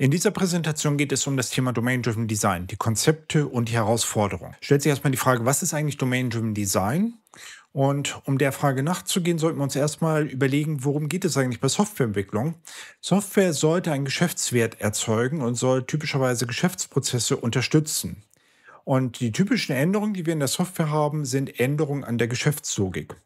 In dieser Präsentation geht es um das Thema Domain-Driven Design, die Konzepte und die Herausforderungen. Stellt sich erstmal die Frage, was ist eigentlich Domain-Driven Design? Und um der Frage nachzugehen, sollten wir uns erstmal überlegen, worum geht es eigentlich bei Softwareentwicklung? Software sollte einen Geschäftswert erzeugen und soll typischerweise Geschäftsprozesse unterstützen. Und die typischen Änderungen, die wir in der Software haben, sind Änderungen an der Geschäftslogik.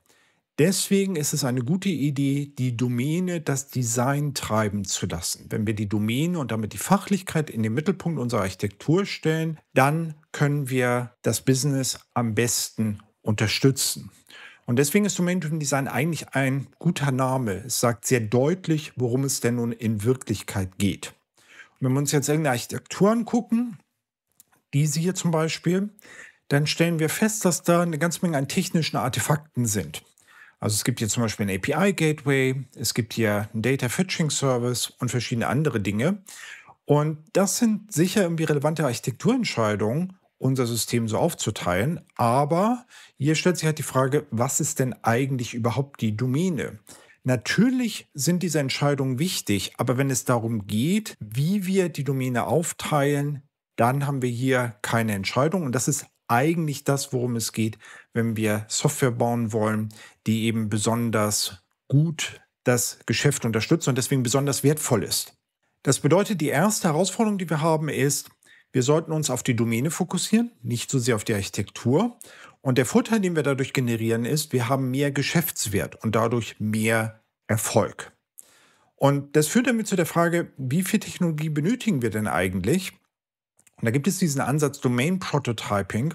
Deswegen ist es eine gute Idee, die Domäne das Design treiben zu lassen. Wenn wir die Domäne und damit die Fachlichkeit in den Mittelpunkt unserer Architektur stellen, dann können wir das Business am besten unterstützen. Und deswegen ist Domain-Driven Design eigentlich ein guter Name. Es sagt sehr deutlich, worum es denn nun in Wirklichkeit geht. Und wenn wir uns jetzt irgendeine Architektur angucken, diese hier zum Beispiel, dann stellen wir fest, dass da eine ganze Menge an technischen Artefakten sind. Also es gibt hier zum Beispiel ein API-Gateway, es gibt hier einen Data Fetching Service und verschiedene andere Dinge. Und das sind sicher irgendwie relevante Architekturentscheidungen, unser System so aufzuteilen. Aber hier stellt sich halt die Frage, was ist denn eigentlich überhaupt die Domäne? Natürlich sind diese Entscheidungen wichtig, aber wenn es darum geht, wie wir die Domäne aufteilen, dann haben wir hier keine Entscheidung und das ist eigentlich das, worum es geht, wenn wir Software bauen wollen, die eben besonders gut das Geschäft unterstützt und deswegen besonders wertvoll ist. Das bedeutet, die erste Herausforderung, die wir haben, ist, wir sollten uns auf die Domäne fokussieren, nicht so sehr auf die Architektur. Und der Vorteil, den wir dadurch generieren, ist, wir haben mehr Geschäftswert und dadurch mehr Erfolg. Und das führt damit zu der Frage, wie viel Technologie benötigen wir denn eigentlich? Und da gibt es diesen Ansatz Domain Prototyping,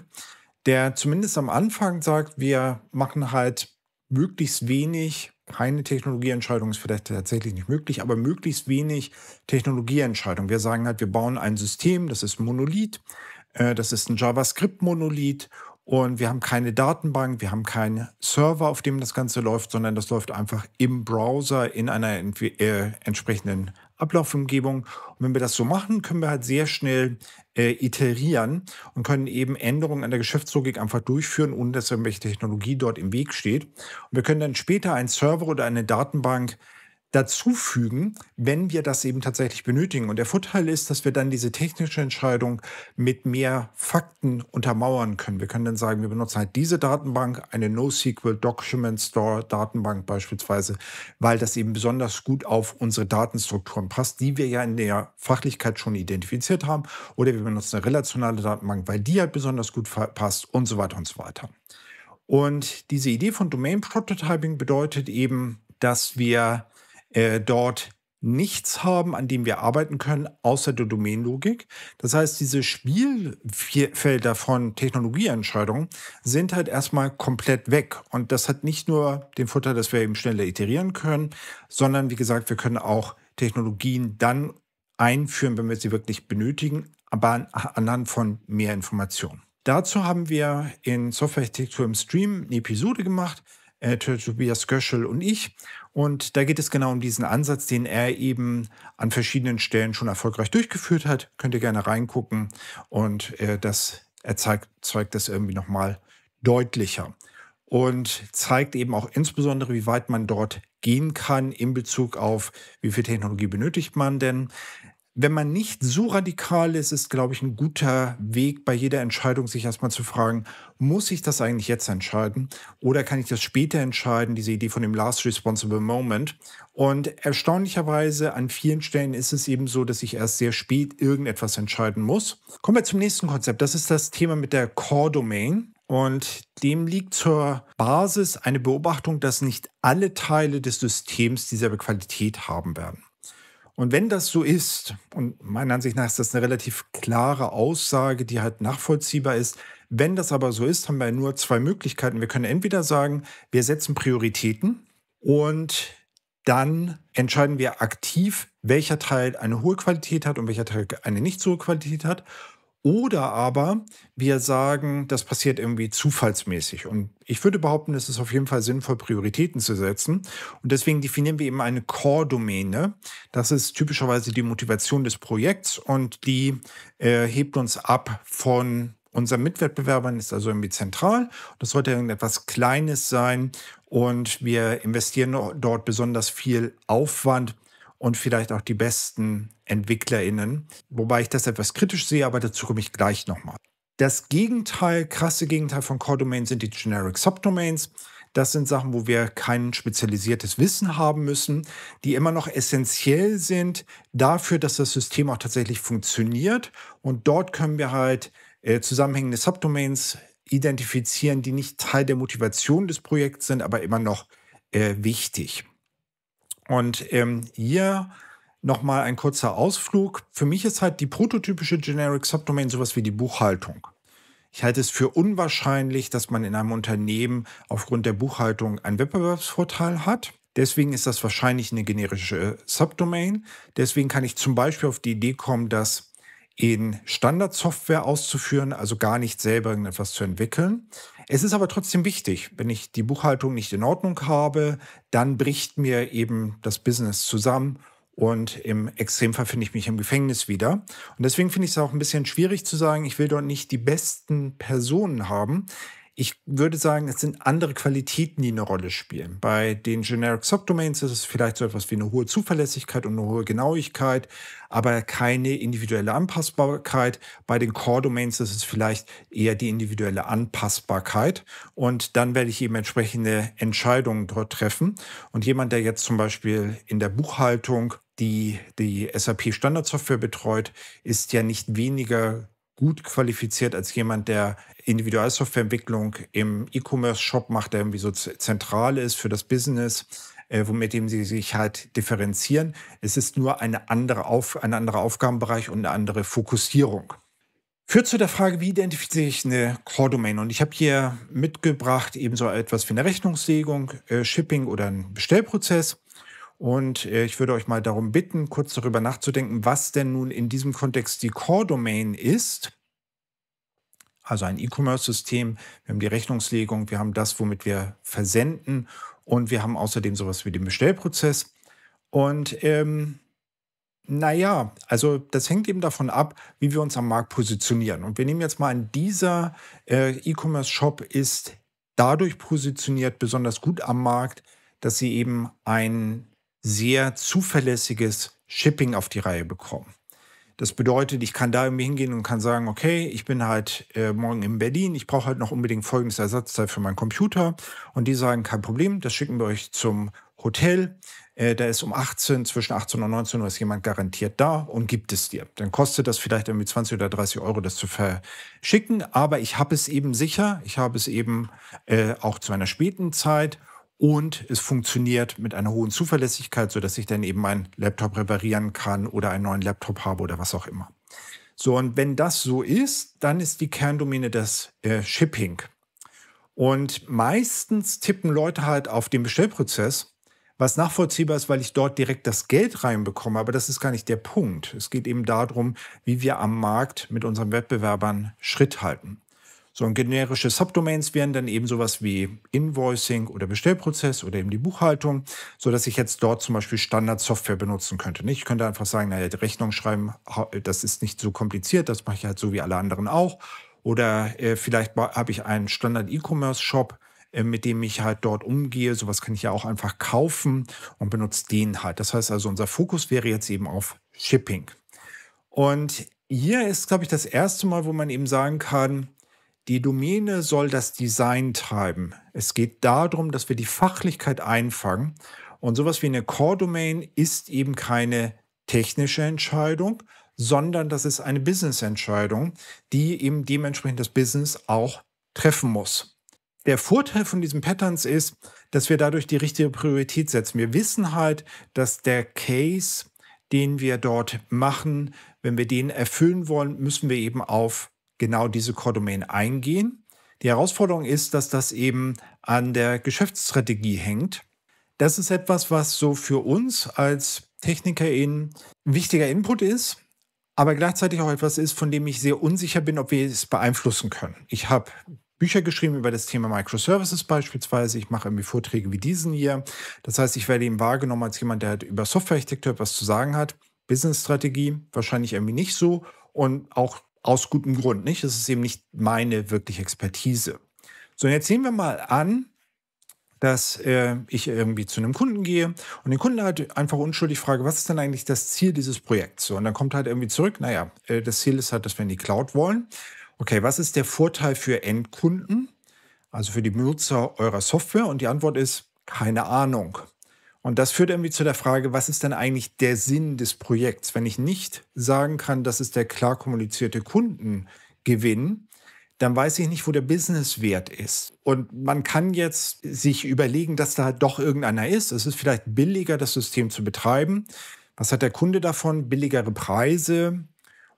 der zumindest am Anfang sagt, wir machen halt möglichst wenig, keine Technologieentscheidung ist vielleicht tatsächlich nicht möglich, aber möglichst wenig Technologieentscheidung. Wir sagen halt, wir bauen ein System, das ist ein Monolith, äh, das ist ein JavaScript-Monolith und wir haben keine Datenbank, wir haben keinen Server, auf dem das Ganze läuft, sondern das läuft einfach im Browser in einer äh, entsprechenden Ablaufumgebung. Und wenn wir das so machen, können wir halt sehr schnell äh, iterieren und können eben Änderungen an der Geschäftslogik einfach durchführen, ohne dass irgendwelche Technologie dort im Weg steht. Und wir können dann später einen Server oder eine Datenbank dazufügen, wenn wir das eben tatsächlich benötigen. Und der Vorteil ist, dass wir dann diese technische Entscheidung mit mehr Fakten untermauern können. Wir können dann sagen, wir benutzen halt diese Datenbank, eine NoSQL Document Store Datenbank beispielsweise, weil das eben besonders gut auf unsere Datenstrukturen passt, die wir ja in der Fachlichkeit schon identifiziert haben. Oder wir benutzen eine relationale Datenbank, weil die halt besonders gut passt und so weiter und so weiter. Und diese Idee von Domain Prototyping bedeutet eben, dass wir äh, dort nichts haben, an dem wir arbeiten können, außer der Domänenlogik. Das heißt, diese Spielfelder von Technologieentscheidungen sind halt erstmal komplett weg. Und das hat nicht nur den Vorteil, dass wir eben schneller iterieren können, sondern wie gesagt, wir können auch Technologien dann einführen, wenn wir sie wirklich benötigen, aber anhand von mehr Informationen. Dazu haben wir in Software Architektur im Stream eine Episode gemacht, äh, Tobias Göschel und ich. Und da geht es genau um diesen Ansatz, den er eben an verschiedenen Stellen schon erfolgreich durchgeführt hat. Könnt ihr gerne reingucken. Und äh, das, er zeigt das irgendwie nochmal deutlicher. Und zeigt eben auch insbesondere, wie weit man dort gehen kann in Bezug auf, wie viel Technologie benötigt man denn, wenn man nicht so radikal ist, ist, glaube ich, ein guter Weg bei jeder Entscheidung, sich erstmal zu fragen, muss ich das eigentlich jetzt entscheiden oder kann ich das später entscheiden, diese Idee von dem Last Responsible Moment. Und erstaunlicherweise an vielen Stellen ist es eben so, dass ich erst sehr spät irgendetwas entscheiden muss. Kommen wir zum nächsten Konzept. Das ist das Thema mit der Core Domain. Und dem liegt zur Basis eine Beobachtung, dass nicht alle Teile des Systems dieselbe Qualität haben werden. Und wenn das so ist, und meiner Ansicht nach ist das eine relativ klare Aussage, die halt nachvollziehbar ist, wenn das aber so ist, haben wir nur zwei Möglichkeiten. Wir können entweder sagen, wir setzen Prioritäten und dann entscheiden wir aktiv, welcher Teil eine hohe Qualität hat und welcher Teil eine nicht so hohe Qualität hat. Oder aber wir sagen, das passiert irgendwie zufallsmäßig. Und ich würde behaupten, es ist auf jeden Fall sinnvoll, Prioritäten zu setzen. Und deswegen definieren wir eben eine Core-Domäne. Das ist typischerweise die Motivation des Projekts und die äh, hebt uns ab von unseren Mitwettbewerbern, ist also irgendwie zentral. Das sollte irgendetwas Kleines sein. Und wir investieren dort besonders viel Aufwand und vielleicht auch die besten EntwicklerInnen, wobei ich das etwas kritisch sehe, aber dazu komme ich gleich nochmal. Das Gegenteil, krasse Gegenteil von Core Domains sind die Generic Subdomains. Das sind Sachen, wo wir kein spezialisiertes Wissen haben müssen, die immer noch essentiell sind dafür, dass das System auch tatsächlich funktioniert. Und dort können wir halt äh, zusammenhängende Subdomains identifizieren, die nicht Teil der Motivation des Projekts sind, aber immer noch äh, wichtig. Und ähm, hier Nochmal ein kurzer Ausflug. Für mich ist halt die prototypische Generic Subdomain sowas wie die Buchhaltung. Ich halte es für unwahrscheinlich, dass man in einem Unternehmen aufgrund der Buchhaltung einen Wettbewerbsvorteil hat. Deswegen ist das wahrscheinlich eine generische äh, Subdomain. Deswegen kann ich zum Beispiel auf die Idee kommen, das in Standardsoftware auszuführen, also gar nicht selber irgendetwas zu entwickeln. Es ist aber trotzdem wichtig, wenn ich die Buchhaltung nicht in Ordnung habe, dann bricht mir eben das Business zusammen und im Extremfall finde ich mich im Gefängnis wieder. Und deswegen finde ich es auch ein bisschen schwierig zu sagen, ich will dort nicht die besten Personen haben ich würde sagen, es sind andere Qualitäten, die eine Rolle spielen. Bei den Generic Subdomains ist es vielleicht so etwas wie eine hohe Zuverlässigkeit und eine hohe Genauigkeit, aber keine individuelle Anpassbarkeit. Bei den Core Domains ist es vielleicht eher die individuelle Anpassbarkeit. Und dann werde ich eben entsprechende Entscheidungen dort treffen. Und jemand, der jetzt zum Beispiel in der Buchhaltung die, die SAP Standardsoftware betreut, ist ja nicht weniger gut qualifiziert als jemand, der Individualsoftwareentwicklung im E-Commerce-Shop macht, der irgendwie so zentral ist für das Business, äh, womit eben sie sich halt differenzieren. Es ist nur eine andere Auf, ein anderer Aufgabenbereich und eine andere Fokussierung. Führt zu der Frage, wie identifiziere ich eine Core-Domain? Und ich habe hier mitgebracht ebenso etwas wie eine Rechnungslegung, äh, Shipping oder einen Bestellprozess. Und äh, ich würde euch mal darum bitten, kurz darüber nachzudenken, was denn nun in diesem Kontext die Core Domain ist. Also ein E-Commerce-System, wir haben die Rechnungslegung, wir haben das, womit wir versenden und wir haben außerdem sowas wie den Bestellprozess. Und ähm, naja, also das hängt eben davon ab, wie wir uns am Markt positionieren. Und wir nehmen jetzt mal an, dieser äh, E-Commerce-Shop ist dadurch positioniert besonders gut am Markt, dass sie eben ein sehr zuverlässiges Shipping auf die Reihe bekommen. Das bedeutet, ich kann da irgendwie hingehen und kann sagen, okay, ich bin halt äh, morgen in Berlin, ich brauche halt noch unbedingt folgendes Ersatzteil für meinen Computer. Und die sagen, kein Problem, das schicken wir euch zum Hotel. Äh, da ist um 18, zwischen 18 und 19 Uhr ist jemand garantiert da und gibt es dir. Dann kostet das vielleicht irgendwie 20 oder 30 Euro, das zu verschicken. Aber ich habe es eben sicher, ich habe es eben äh, auch zu einer späten Zeit und es funktioniert mit einer hohen Zuverlässigkeit, sodass ich dann eben meinen Laptop reparieren kann oder einen neuen Laptop habe oder was auch immer. So, und wenn das so ist, dann ist die Kerndomäne das äh, Shipping. Und meistens tippen Leute halt auf den Bestellprozess, was nachvollziehbar ist, weil ich dort direkt das Geld reinbekomme. Aber das ist gar nicht der Punkt. Es geht eben darum, wie wir am Markt mit unseren Wettbewerbern Schritt halten. So und generische Subdomains wären dann eben sowas wie Invoicing oder Bestellprozess oder eben die Buchhaltung, so dass ich jetzt dort zum Beispiel Standardsoftware benutzen könnte. Ich könnte einfach sagen, naja, Rechnung schreiben, das ist nicht so kompliziert, das mache ich halt so wie alle anderen auch. Oder äh, vielleicht habe ich einen Standard-E-Commerce-Shop, äh, mit dem ich halt dort umgehe. Sowas kann ich ja auch einfach kaufen und benutze den halt. Das heißt also, unser Fokus wäre jetzt eben auf Shipping. Und hier ist, glaube ich, das erste Mal, wo man eben sagen kann, die Domäne soll das Design treiben. Es geht darum, dass wir die Fachlichkeit einfangen. Und sowas wie eine Core Domain ist eben keine technische Entscheidung, sondern das ist eine Business-Entscheidung, die eben dementsprechend das Business auch treffen muss. Der Vorteil von diesen Patterns ist, dass wir dadurch die richtige Priorität setzen. Wir wissen halt, dass der Case, den wir dort machen, wenn wir den erfüllen wollen, müssen wir eben auf genau diese Core Domain eingehen. Die Herausforderung ist, dass das eben an der Geschäftsstrategie hängt. Das ist etwas, was so für uns als TechnikerInnen wichtiger Input ist, aber gleichzeitig auch etwas ist, von dem ich sehr unsicher bin, ob wir es beeinflussen können. Ich habe Bücher geschrieben über das Thema Microservices beispielsweise. Ich mache irgendwie Vorträge wie diesen hier. Das heißt, ich werde eben wahrgenommen als jemand, der halt über Softwarearchitektur etwas zu sagen hat. Businessstrategie wahrscheinlich irgendwie nicht so. Und auch aus gutem Grund, nicht? Das ist eben nicht meine wirkliche Expertise. So, und jetzt sehen wir mal an, dass äh, ich irgendwie zu einem Kunden gehe und den Kunden halt einfach unschuldig frage, was ist denn eigentlich das Ziel dieses Projekts? So, und dann kommt halt irgendwie zurück, naja, äh, das Ziel ist halt, dass wir in die Cloud wollen. Okay, was ist der Vorteil für Endkunden, also für die Benutzer eurer Software? Und die Antwort ist, keine Ahnung. Und das führt irgendwie zu der Frage, was ist denn eigentlich der Sinn des Projekts? Wenn ich nicht sagen kann, das ist der klar kommunizierte Kundengewinn, dann weiß ich nicht, wo der Businesswert ist. Und man kann jetzt sich überlegen, dass da halt doch irgendeiner ist. Es ist vielleicht billiger, das System zu betreiben. Was hat der Kunde davon? Billigere Preise.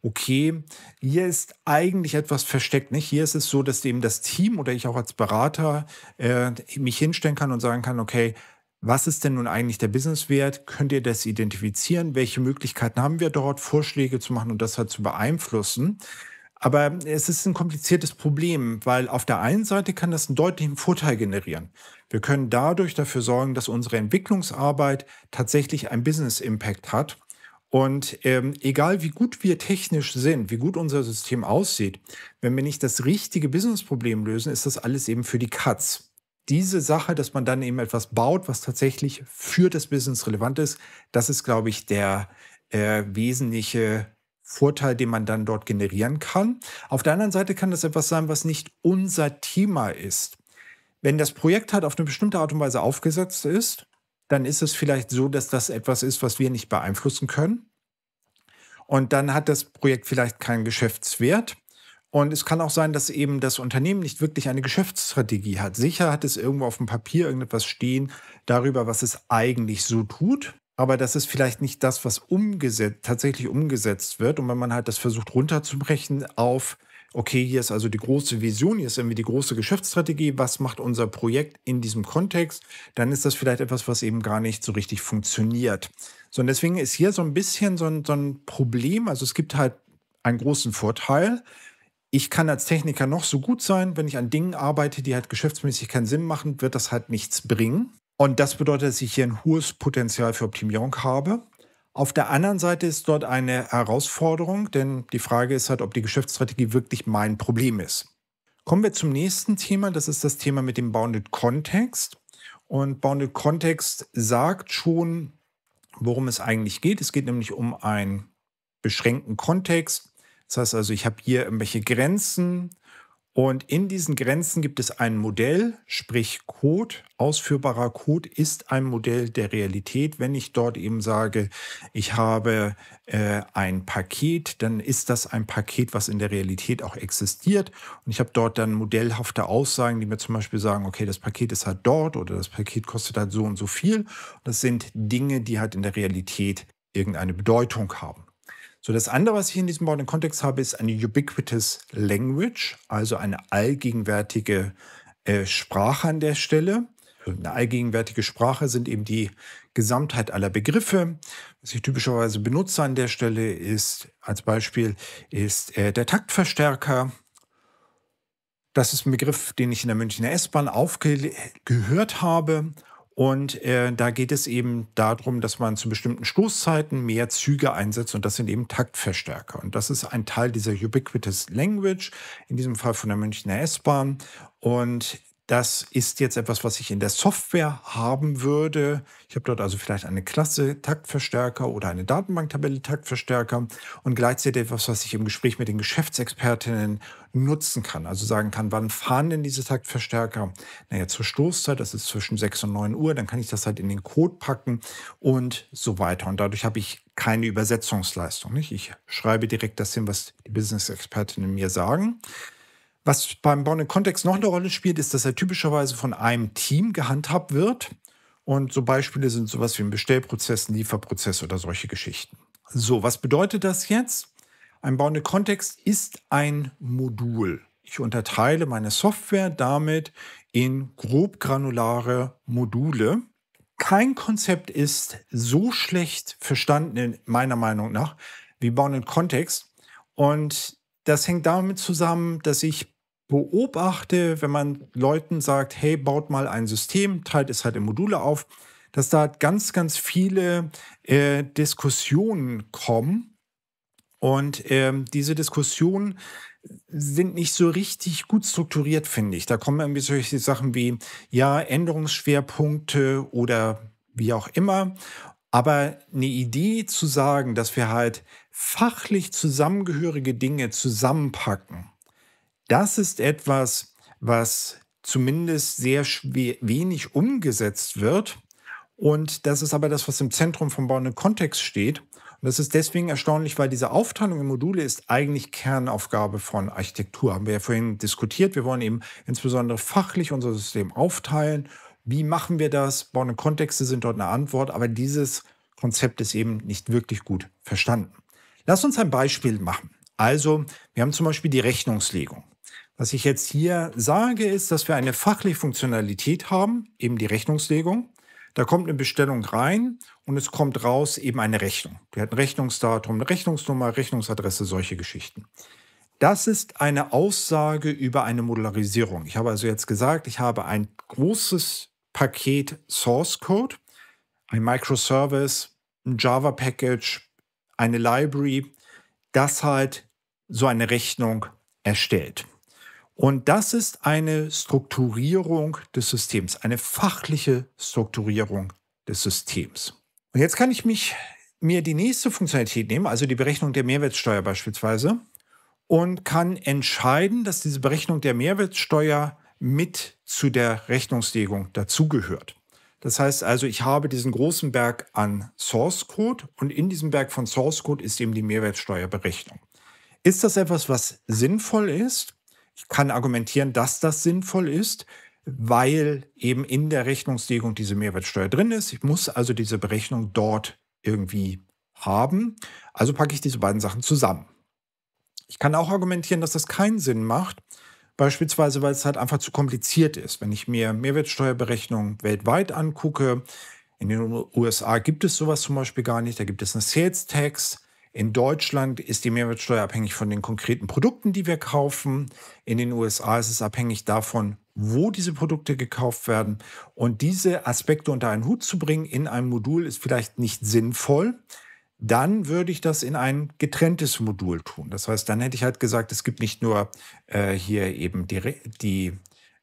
Okay, hier ist eigentlich etwas versteckt. Nicht? Hier ist es so, dass eben das Team oder ich auch als Berater äh, mich hinstellen kann und sagen kann, okay, was ist denn nun eigentlich der Businesswert? Könnt ihr das identifizieren? Welche Möglichkeiten haben wir dort, Vorschläge zu machen und das halt zu beeinflussen? Aber es ist ein kompliziertes Problem, weil auf der einen Seite kann das einen deutlichen Vorteil generieren. Wir können dadurch dafür sorgen, dass unsere Entwicklungsarbeit tatsächlich einen Business Impact hat. Und ähm, egal wie gut wir technisch sind, wie gut unser System aussieht, wenn wir nicht das richtige Business-Problem lösen, ist das alles eben für die Katz diese Sache, dass man dann eben etwas baut, was tatsächlich für das Business relevant ist, das ist, glaube ich, der äh, wesentliche Vorteil, den man dann dort generieren kann. Auf der anderen Seite kann das etwas sein, was nicht unser Thema ist. Wenn das Projekt halt auf eine bestimmte Art und Weise aufgesetzt ist, dann ist es vielleicht so, dass das etwas ist, was wir nicht beeinflussen können. Und dann hat das Projekt vielleicht keinen Geschäftswert. Und es kann auch sein, dass eben das Unternehmen nicht wirklich eine Geschäftsstrategie hat. Sicher hat es irgendwo auf dem Papier irgendetwas stehen darüber, was es eigentlich so tut. Aber das ist vielleicht nicht das, was umgesetzt, tatsächlich umgesetzt wird. Und wenn man halt das versucht runterzubrechen auf, okay, hier ist also die große Vision, hier ist irgendwie die große Geschäftsstrategie, was macht unser Projekt in diesem Kontext, dann ist das vielleicht etwas, was eben gar nicht so richtig funktioniert. So, und deswegen ist hier so ein bisschen so ein, so ein Problem. Also es gibt halt einen großen Vorteil, ich kann als Techniker noch so gut sein, wenn ich an Dingen arbeite, die halt geschäftsmäßig keinen Sinn machen, wird das halt nichts bringen. Und das bedeutet, dass ich hier ein hohes Potenzial für Optimierung habe. Auf der anderen Seite ist dort eine Herausforderung, denn die Frage ist halt, ob die Geschäftsstrategie wirklich mein Problem ist. Kommen wir zum nächsten Thema, das ist das Thema mit dem Bounded Context. Und Bounded Context sagt schon, worum es eigentlich geht. Es geht nämlich um einen beschränkten Kontext, das heißt also, ich habe hier irgendwelche Grenzen und in diesen Grenzen gibt es ein Modell, sprich Code. Ausführbarer Code ist ein Modell der Realität. Wenn ich dort eben sage, ich habe äh, ein Paket, dann ist das ein Paket, was in der Realität auch existiert. Und ich habe dort dann modellhafte Aussagen, die mir zum Beispiel sagen, okay, das Paket ist halt dort oder das Paket kostet halt so und so viel. Das sind Dinge, die halt in der Realität irgendeine Bedeutung haben. So, das andere, was ich in diesem bauten Kontext habe, ist eine ubiquitous language, also eine allgegenwärtige äh, Sprache an der Stelle. Eine allgegenwärtige Sprache sind eben die Gesamtheit aller Begriffe. Was ich typischerweise benutze an der Stelle ist, als Beispiel, ist äh, der Taktverstärker. Das ist ein Begriff, den ich in der Münchner S-Bahn aufgehört habe und äh, da geht es eben darum, dass man zu bestimmten Stoßzeiten mehr Züge einsetzt und das sind eben Taktverstärker. Und das ist ein Teil dieser Ubiquitous Language, in diesem Fall von der Münchner S-Bahn. Und das ist jetzt etwas, was ich in der Software haben würde. Ich habe dort also vielleicht eine Klasse Taktverstärker oder eine Datenbanktabelle Taktverstärker und gleichzeitig etwas, was ich im Gespräch mit den Geschäftsexpertinnen nutzen kann. Also sagen kann, wann fahren denn diese Taktverstärker? Naja, zur Stoßzeit, das ist zwischen 6 und 9 Uhr, dann kann ich das halt in den Code packen und so weiter. Und dadurch habe ich keine Übersetzungsleistung. Nicht? Ich schreibe direkt das hin, was die Business-Expertinnen mir sagen. Was beim Bonn im Kontext noch eine Rolle spielt, ist, dass er typischerweise von einem Team gehandhabt wird. Und so Beispiele sind sowas wie ein Bestellprozess, ein Lieferprozess oder solche Geschichten. So, was bedeutet das jetzt? Ein bauende Kontext ist ein Modul. Ich unterteile meine Software damit in grob granulare Module. Kein Konzept ist so schlecht verstanden, meiner Meinung nach, wie bauenden Kontext. Und das hängt damit zusammen, dass ich beobachte, wenn man Leuten sagt, hey, baut mal ein System, teilt es halt in Module auf, dass da ganz, ganz viele äh, Diskussionen kommen. Und ähm, diese Diskussionen sind nicht so richtig gut strukturiert, finde ich. Da kommen irgendwie solche Sachen wie, ja, Änderungsschwerpunkte oder wie auch immer. Aber eine Idee zu sagen, dass wir halt fachlich zusammengehörige Dinge zusammenpacken das ist etwas, was zumindest sehr schwer, wenig umgesetzt wird. Und das ist aber das, was im Zentrum vom bauenden Kontext steht. Und das ist deswegen erstaunlich, weil diese Aufteilung in Module ist eigentlich Kernaufgabe von Architektur. Haben wir ja vorhin diskutiert. Wir wollen eben insbesondere fachlich unser System aufteilen. Wie machen wir das? und Kontexte sind dort eine Antwort, aber dieses Konzept ist eben nicht wirklich gut verstanden. Lass uns ein Beispiel machen. Also, wir haben zum Beispiel die Rechnungslegung. Was ich jetzt hier sage, ist, dass wir eine fachliche Funktionalität haben, eben die Rechnungslegung. Da kommt eine Bestellung rein und es kommt raus eben eine Rechnung. Wir hatten Rechnungsdatum, eine Rechnungsnummer, Rechnungsadresse, solche Geschichten. Das ist eine Aussage über eine Modularisierung. Ich habe also jetzt gesagt, ich habe ein großes Paket Source Code, ein Microservice, ein Java Package, eine Library, das halt so eine Rechnung erstellt. Und das ist eine Strukturierung des Systems, eine fachliche Strukturierung des Systems. Und jetzt kann ich mich, mir die nächste Funktionalität nehmen, also die Berechnung der Mehrwertsteuer beispielsweise, und kann entscheiden, dass diese Berechnung der Mehrwertsteuer mit zu der Rechnungslegung dazugehört. Das heißt also, ich habe diesen großen Berg an Source Code und in diesem Berg von Source Code ist eben die Mehrwertsteuerberechnung. Ist das etwas, was sinnvoll ist? Ich kann argumentieren, dass das sinnvoll ist, weil eben in der Rechnungslegung diese Mehrwertsteuer drin ist. Ich muss also diese Berechnung dort irgendwie haben. Also packe ich diese beiden Sachen zusammen. Ich kann auch argumentieren, dass das keinen Sinn macht, beispielsweise weil es halt einfach zu kompliziert ist. Wenn ich mir Mehrwertsteuerberechnungen weltweit angucke, in den USA gibt es sowas zum Beispiel gar nicht, da gibt es eine Sales Tax, in Deutschland ist die Mehrwertsteuer abhängig von den konkreten Produkten, die wir kaufen. In den USA ist es abhängig davon, wo diese Produkte gekauft werden. Und diese Aspekte unter einen Hut zu bringen in einem Modul ist vielleicht nicht sinnvoll. Dann würde ich das in ein getrenntes Modul tun. Das heißt, dann hätte ich halt gesagt, es gibt nicht nur äh, hier eben die, die,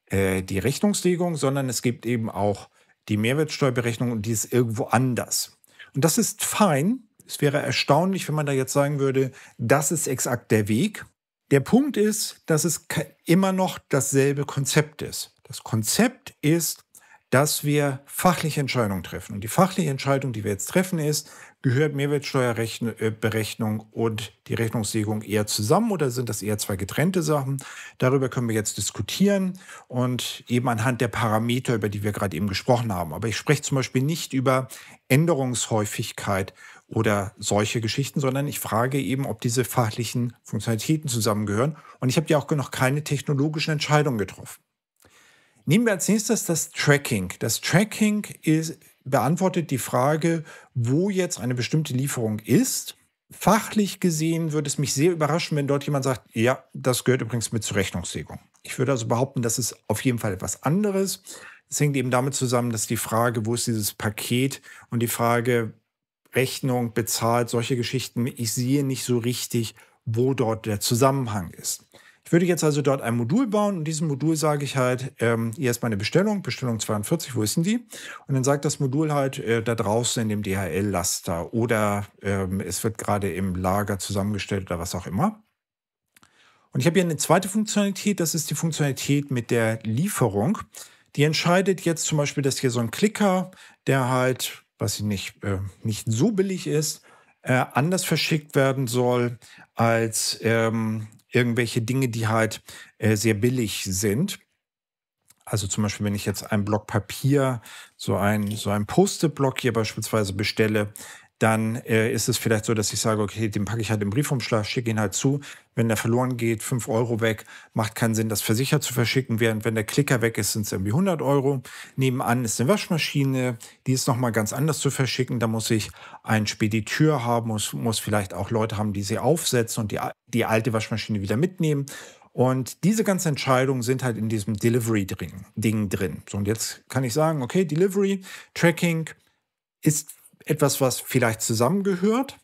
äh, die Rechnungslegung, sondern es gibt eben auch die Mehrwertsteuerberechnung und die ist irgendwo anders. Und das ist fein, es wäre erstaunlich, wenn man da jetzt sagen würde, das ist exakt der Weg. Der Punkt ist, dass es immer noch dasselbe Konzept ist. Das Konzept ist, dass wir fachliche Entscheidungen treffen. Und die fachliche Entscheidung, die wir jetzt treffen, ist, gehört Mehrwertsteuerberechnung und die Rechnungslegung eher zusammen oder sind das eher zwei getrennte Sachen? Darüber können wir jetzt diskutieren und eben anhand der Parameter, über die wir gerade eben gesprochen haben. Aber ich spreche zum Beispiel nicht über Änderungshäufigkeit oder solche Geschichten, sondern ich frage eben, ob diese fachlichen Funktionalitäten zusammengehören. Und ich habe ja auch noch keine technologischen Entscheidungen getroffen. Nehmen wir als nächstes das Tracking. Das Tracking ist, beantwortet die Frage, wo jetzt eine bestimmte Lieferung ist. Fachlich gesehen würde es mich sehr überraschen, wenn dort jemand sagt, ja, das gehört übrigens mit zur Rechnungslegung. Ich würde also behaupten, das ist auf jeden Fall etwas anderes. Es hängt eben damit zusammen, dass die Frage, wo ist dieses Paket und die Frage, Rechnung bezahlt, solche Geschichten. Ich sehe nicht so richtig, wo dort der Zusammenhang ist. Ich würde jetzt also dort ein Modul bauen und diesem Modul sage ich halt, ähm, hier ist meine Bestellung, Bestellung 42, wo ist denn die? Und dann sagt das Modul halt, äh, da draußen in dem DHL-Laster oder ähm, es wird gerade im Lager zusammengestellt oder was auch immer. Und ich habe hier eine zweite Funktionalität, das ist die Funktionalität mit der Lieferung. Die entscheidet jetzt zum Beispiel, dass hier so ein Klicker, der halt was nicht, äh, nicht so billig ist, äh, anders verschickt werden soll als ähm, irgendwelche Dinge, die halt äh, sehr billig sind. Also zum Beispiel, wenn ich jetzt ein Block Papier, so ein so ein Post-it-Block hier beispielsweise bestelle, dann äh, ist es vielleicht so, dass ich sage, okay, den packe ich halt im Briefumschlag, schicke ihn halt zu. Wenn der verloren geht, 5 Euro weg, macht keinen Sinn, das versichert zu verschicken. Während wenn der Klicker weg ist, sind es irgendwie 100 Euro. Nebenan ist eine Waschmaschine, die ist nochmal ganz anders zu verschicken. Da muss ich einen Spediteur haben, muss, muss vielleicht auch Leute haben, die sie aufsetzen und die, die alte Waschmaschine wieder mitnehmen. Und diese ganzen Entscheidungen sind halt in diesem Delivery-Ding drin. So, und jetzt kann ich sagen, okay, Delivery, Tracking ist etwas, was vielleicht zusammengehört.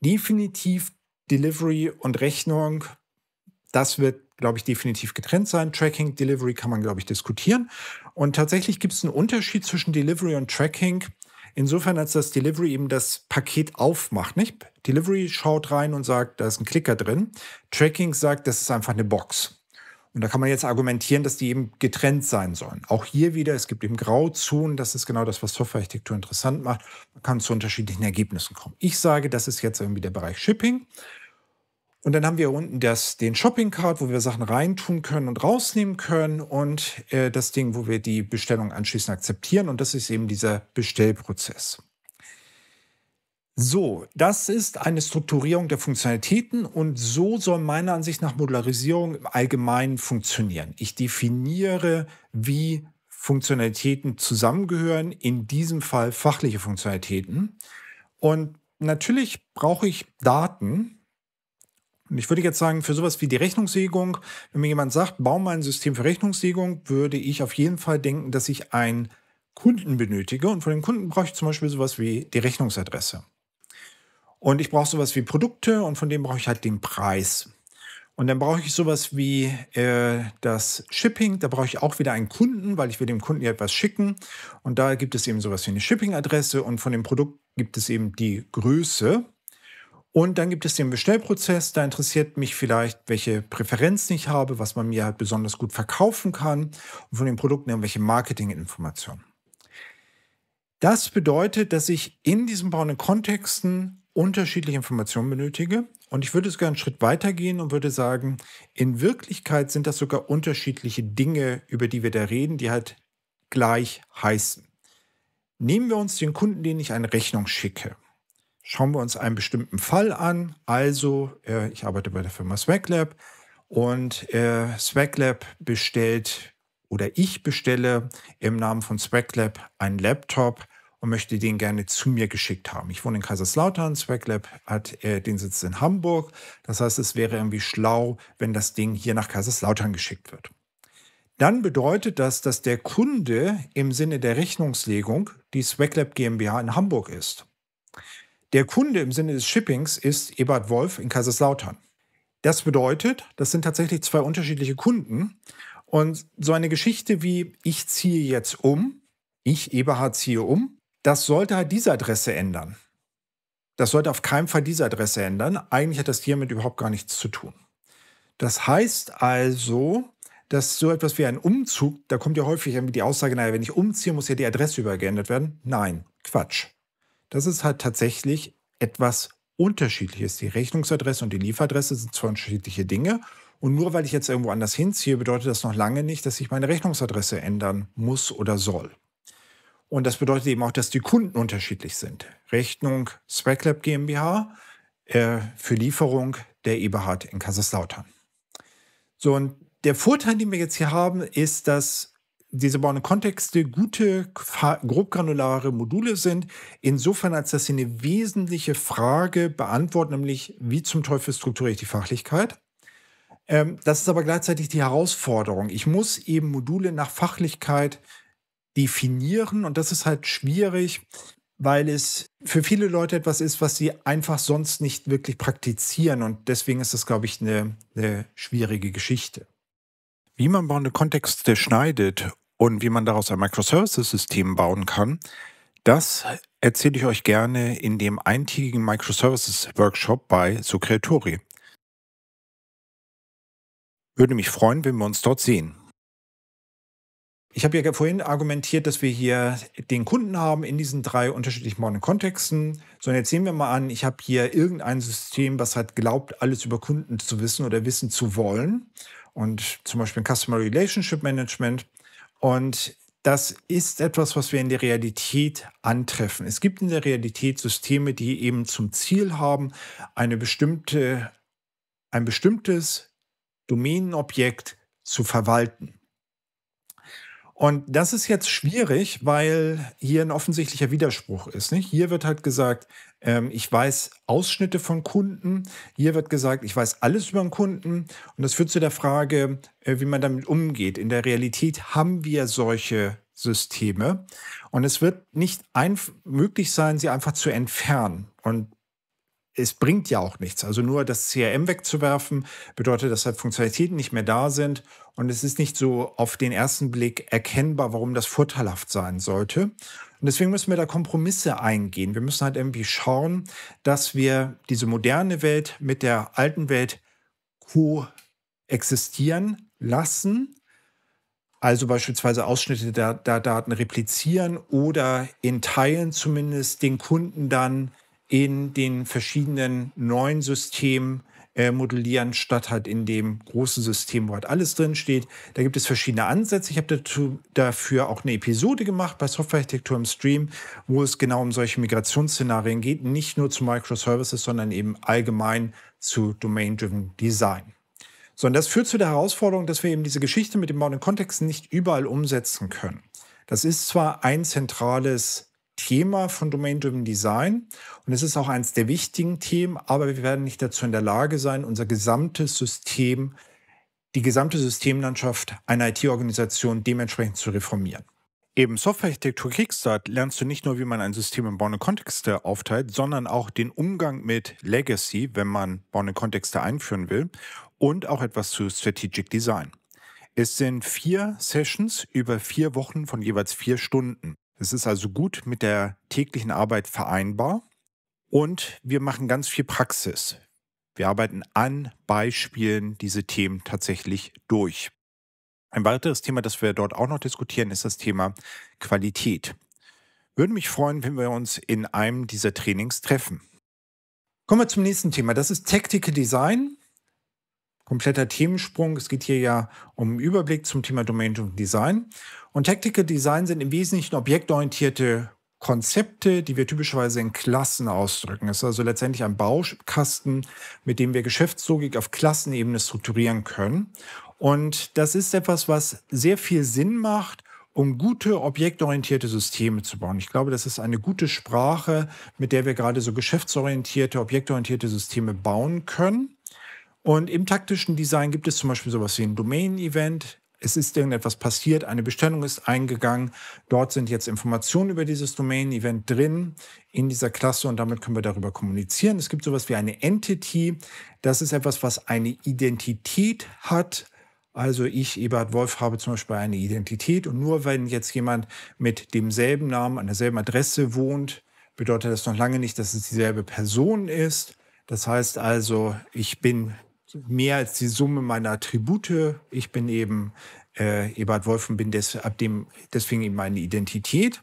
Definitiv Delivery und Rechnung, das wird, glaube ich, definitiv getrennt sein. Tracking, Delivery kann man, glaube ich, diskutieren. Und tatsächlich gibt es einen Unterschied zwischen Delivery und Tracking. Insofern, als das Delivery eben das Paket aufmacht, nicht? Delivery schaut rein und sagt, da ist ein Klicker drin. Tracking sagt, das ist einfach eine Box. Und da kann man jetzt argumentieren, dass die eben getrennt sein sollen. Auch hier wieder, es gibt eben Grauzonen, das ist genau das, was Softwarearchitektur interessant macht. Man kann zu unterschiedlichen Ergebnissen kommen. Ich sage, das ist jetzt irgendwie der Bereich Shipping. Und dann haben wir unten das, den Shopping Card, wo wir Sachen reintun können und rausnehmen können und äh, das Ding, wo wir die Bestellung anschließend akzeptieren. Und das ist eben dieser Bestellprozess. So, das ist eine Strukturierung der Funktionalitäten und so soll meiner Ansicht nach Modularisierung im Allgemeinen funktionieren. Ich definiere, wie Funktionalitäten zusammengehören, in diesem Fall fachliche Funktionalitäten. Und natürlich brauche ich Daten. Und ich würde jetzt sagen, für sowas wie die Rechnungslegung, wenn mir jemand sagt, baue mal ein System für Rechnungslegung, würde ich auf jeden Fall denken, dass ich einen Kunden benötige. Und von dem Kunden brauche ich zum Beispiel sowas wie die Rechnungsadresse. Und ich brauche sowas wie Produkte und von dem brauche ich halt den Preis. Und dann brauche ich sowas wie äh, das Shipping. Da brauche ich auch wieder einen Kunden, weil ich will dem Kunden ja etwas schicken. Und da gibt es eben sowas wie eine Shipping-Adresse und von dem Produkt gibt es eben die Größe. Und dann gibt es den Bestellprozess. Da interessiert mich vielleicht, welche Präferenzen ich habe, was man mir halt besonders gut verkaufen kann und von den Produkten irgendwelche Marketinginformationen. Das bedeutet, dass ich in diesen braunen Kontexten unterschiedliche Informationen benötige. Und ich würde sogar einen Schritt weiter gehen und würde sagen, in Wirklichkeit sind das sogar unterschiedliche Dinge, über die wir da reden, die halt gleich heißen. Nehmen wir uns den Kunden, den ich eine Rechnung schicke. Schauen wir uns einen bestimmten Fall an. Also, äh, ich arbeite bei der Firma SwagLab und äh, SwagLab bestellt oder ich bestelle im Namen von SwagLab einen Laptop und möchte den gerne zu mir geschickt haben. Ich wohne in Kaiserslautern, Swacklab hat äh, den Sitz in Hamburg. Das heißt, es wäre irgendwie schlau, wenn das Ding hier nach Kaiserslautern geschickt wird. Dann bedeutet das, dass der Kunde im Sinne der Rechnungslegung die Swacklab GmbH in Hamburg ist. Der Kunde im Sinne des Shippings ist Ebert Wolf in Kaiserslautern. Das bedeutet, das sind tatsächlich zwei unterschiedliche Kunden. Und so eine Geschichte wie ich ziehe jetzt um, ich Eberhard ziehe um, das sollte halt diese Adresse ändern. Das sollte auf keinen Fall diese Adresse ändern. Eigentlich hat das hiermit überhaupt gar nichts zu tun. Das heißt also, dass so etwas wie ein Umzug, da kommt ja häufig irgendwie die Aussage, naja, wenn ich umziehe, muss ja die Adresse übergeändert werden. Nein, Quatsch. Das ist halt tatsächlich etwas Unterschiedliches. Die Rechnungsadresse und die Lieferadresse sind zwei unterschiedliche Dinge. Und nur weil ich jetzt irgendwo anders hinziehe, bedeutet das noch lange nicht, dass ich meine Rechnungsadresse ändern muss oder soll. Und das bedeutet eben auch, dass die Kunden unterschiedlich sind. Rechnung Swaglab GmbH äh, für Lieferung der Eberhard in Kaiserslautern. So, und der Vorteil, den wir jetzt hier haben, ist, dass diese Born Kontexte gute, grobgranulare Module sind, insofern als dass sie eine wesentliche Frage beantworten, nämlich wie zum Teufel strukturiere ich die Fachlichkeit. Ähm, das ist aber gleichzeitig die Herausforderung. Ich muss eben Module nach Fachlichkeit definieren. Und das ist halt schwierig, weil es für viele Leute etwas ist, was sie einfach sonst nicht wirklich praktizieren. Und deswegen ist das, glaube ich, eine, eine schwierige Geschichte. Wie man bauende Kontexte schneidet und wie man daraus ein Microservices-System bauen kann, das erzähle ich euch gerne in dem eintägigen Microservices-Workshop bei Sucreatori. Würde mich freuen, wenn wir uns dort sehen. Ich habe ja vorhin argumentiert, dass wir hier den Kunden haben in diesen drei unterschiedlichen Kontexten. So, und jetzt sehen wir mal an, ich habe hier irgendein System, was halt glaubt, alles über Kunden zu wissen oder wissen zu wollen. Und zum Beispiel ein Customer Relationship Management. Und das ist etwas, was wir in der Realität antreffen. Es gibt in der Realität Systeme, die eben zum Ziel haben, eine bestimmte, ein bestimmtes Domänenobjekt zu verwalten. Und das ist jetzt schwierig, weil hier ein offensichtlicher Widerspruch ist. Nicht? Hier wird halt gesagt, ähm, ich weiß Ausschnitte von Kunden. Hier wird gesagt, ich weiß alles über einen Kunden. Und das führt zu der Frage, äh, wie man damit umgeht. In der Realität haben wir solche Systeme. Und es wird nicht möglich sein, sie einfach zu entfernen. Und es bringt ja auch nichts. Also nur das CRM wegzuwerfen, bedeutet, dass halt Funktionalitäten nicht mehr da sind. Und es ist nicht so auf den ersten Blick erkennbar, warum das vorteilhaft sein sollte. Und deswegen müssen wir da Kompromisse eingehen. Wir müssen halt irgendwie schauen, dass wir diese moderne Welt mit der alten Welt koexistieren lassen. Also beispielsweise Ausschnitte der, der Daten replizieren oder in Teilen zumindest den Kunden dann in den verschiedenen neuen Systemen äh, modellieren, statt halt in dem großen System, wo halt alles drinsteht. Da gibt es verschiedene Ansätze. Ich habe dafür auch eine Episode gemacht bei Softwarearchitektur im Stream, wo es genau um solche Migrationsszenarien geht, nicht nur zu Microservices, sondern eben allgemein zu Domain-Driven Design. So, und das führt zu der Herausforderung, dass wir eben diese Geschichte mit dem den in Kontexten nicht überall umsetzen können. Das ist zwar ein zentrales Thema von Domain-Driven Design. Und es ist auch eines der wichtigen Themen, aber wir werden nicht dazu in der Lage sein, unser gesamtes System, die gesamte Systemlandschaft einer IT-Organisation dementsprechend zu reformieren. Eben Softwarearchitektur Kickstart lernst du nicht nur, wie man ein System in Borne Kontexte aufteilt, sondern auch den Umgang mit Legacy, wenn man Borne Kontexte einführen will, und auch etwas zu Strategic Design. Es sind vier Sessions über vier Wochen von jeweils vier Stunden. Es ist also gut mit der täglichen Arbeit vereinbar. Und wir machen ganz viel Praxis. Wir arbeiten an Beispielen diese Themen tatsächlich durch. Ein weiteres Thema, das wir dort auch noch diskutieren, ist das Thema Qualität. Würde mich freuen, wenn wir uns in einem dieser Trainings treffen. Kommen wir zum nächsten Thema. Das ist Tactical Design. Kompletter Themensprung. Es geht hier ja um einen Überblick zum Thema Domain Driven Design. Und Tactical Design sind im Wesentlichen objektorientierte Konzepte, die wir typischerweise in Klassen ausdrücken. Es ist also letztendlich ein Baukasten, mit dem wir Geschäftslogik auf Klassenebene strukturieren können. Und das ist etwas, was sehr viel Sinn macht, um gute objektorientierte Systeme zu bauen. Ich glaube, das ist eine gute Sprache, mit der wir gerade so geschäftsorientierte, objektorientierte Systeme bauen können. Und im taktischen Design gibt es zum Beispiel sowas wie ein Domain-Event es ist irgendetwas passiert, eine Bestellung ist eingegangen, dort sind jetzt Informationen über dieses Domain-Event drin in dieser Klasse und damit können wir darüber kommunizieren. Es gibt sowas wie eine Entity, das ist etwas, was eine Identität hat. Also ich, Eberhard Wolf, habe zum Beispiel eine Identität und nur wenn jetzt jemand mit demselben Namen an derselben Adresse wohnt, bedeutet das noch lange nicht, dass es dieselbe Person ist. Das heißt also, ich bin mehr als die Summe meiner Attribute. Ich bin eben äh, Ebert Wolfen, bin des, ab dem, deswegen eben meine Identität.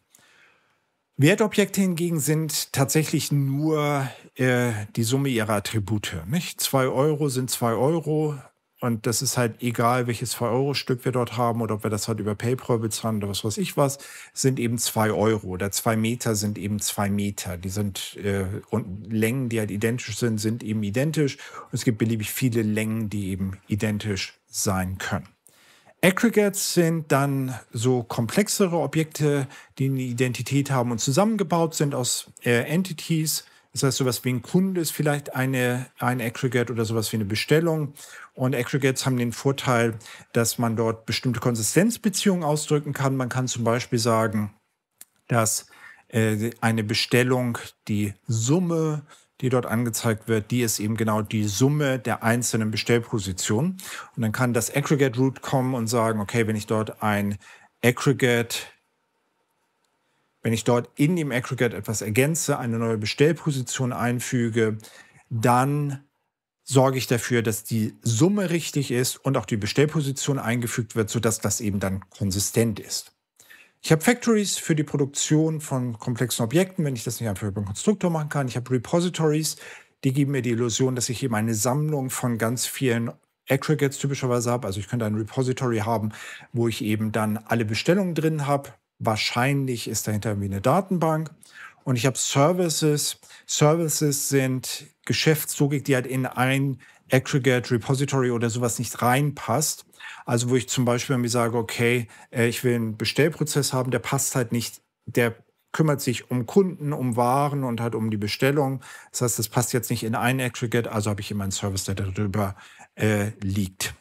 Wertobjekte hingegen sind tatsächlich nur äh, die Summe ihrer Attribute. Nicht? Zwei Euro sind zwei Euro, und das ist halt egal, welches 2-Euro-Stück wir dort haben oder ob wir das halt über PayPal bezahlen oder was weiß ich was, sind eben 2 Euro oder 2 Meter sind eben 2 Meter. Die sind äh, und Längen, die halt identisch sind, sind eben identisch. Und es gibt beliebig viele Längen, die eben identisch sein können. Aggregates sind dann so komplexere Objekte, die eine Identität haben und zusammengebaut sind aus äh, Entities das heißt, sowas wie ein Kunde ist vielleicht eine, ein Aggregate oder sowas wie eine Bestellung. Und Aggregates haben den Vorteil, dass man dort bestimmte Konsistenzbeziehungen ausdrücken kann. Man kann zum Beispiel sagen, dass äh, eine Bestellung die Summe die dort angezeigt wird, die ist eben genau die Summe der einzelnen Bestellpositionen. Und dann kann das Aggregate Root kommen und sagen, okay, wenn ich dort ein Aggregate wenn ich dort in dem Aggregate etwas ergänze, eine neue Bestellposition einfüge, dann sorge ich dafür, dass die Summe richtig ist und auch die Bestellposition eingefügt wird, sodass das eben dann konsistent ist. Ich habe Factories für die Produktion von komplexen Objekten, wenn ich das nicht einfach über einen Konstruktor machen kann. Ich habe Repositories, die geben mir die Illusion, dass ich eben eine Sammlung von ganz vielen Aggregates typischerweise habe. Also ich könnte ein Repository haben, wo ich eben dann alle Bestellungen drin habe. Wahrscheinlich ist dahinter irgendwie eine Datenbank. Und ich habe Services. Services sind Geschäftslogik, die halt in ein Aggregate Repository oder sowas nicht reinpasst. Also wo ich zum Beispiel mir sage, okay, äh, ich will einen Bestellprozess haben, der passt halt nicht, der kümmert sich um Kunden, um Waren und halt um die Bestellung. Das heißt, das passt jetzt nicht in ein Aggregate, also habe ich immer einen Service, der darüber äh, liegt.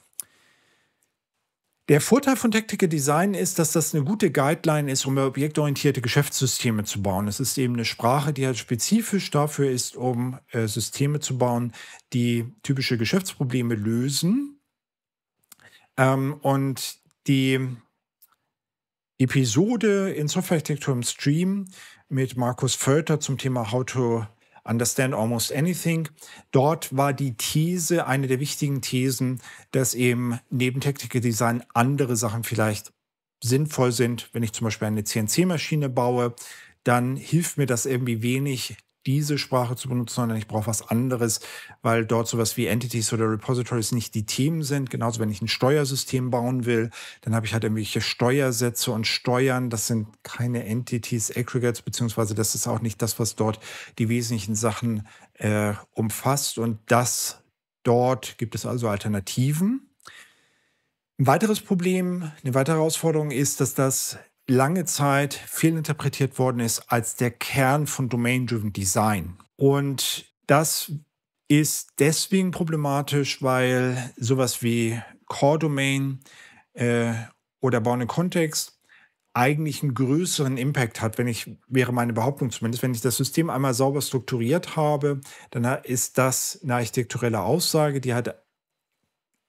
Der Vorteil von Tactical Design ist, dass das eine gute Guideline ist, um objektorientierte Geschäftssysteme zu bauen. Es ist eben eine Sprache, die halt spezifisch dafür ist, um äh, Systeme zu bauen, die typische Geschäftsprobleme lösen. Ähm, und die Episode in Software Architecture im Stream mit Markus Völter zum Thema How to Understand Almost Anything. Dort war die These, eine der wichtigen Thesen, dass eben neben Tactical Design andere Sachen vielleicht sinnvoll sind. Wenn ich zum Beispiel eine CNC-Maschine baue, dann hilft mir das irgendwie wenig, diese Sprache zu benutzen, sondern ich brauche was anderes, weil dort sowas wie Entities oder Repositories nicht die Themen sind. Genauso, wenn ich ein Steuersystem bauen will, dann habe ich halt irgendwelche Steuersätze und Steuern. Das sind keine Entities, Aggregates, beziehungsweise das ist auch nicht das, was dort die wesentlichen Sachen äh, umfasst. Und das dort gibt es also Alternativen. Ein weiteres Problem, eine weitere Herausforderung ist, dass das lange Zeit fehlinterpretiert worden ist als der Kern von Domain-Driven Design. Und das ist deswegen problematisch, weil sowas wie Core Domain äh, oder Born in Context eigentlich einen größeren Impact hat, wenn ich, wäre meine Behauptung zumindest, wenn ich das System einmal sauber strukturiert habe, dann ist das eine architekturelle Aussage, die hat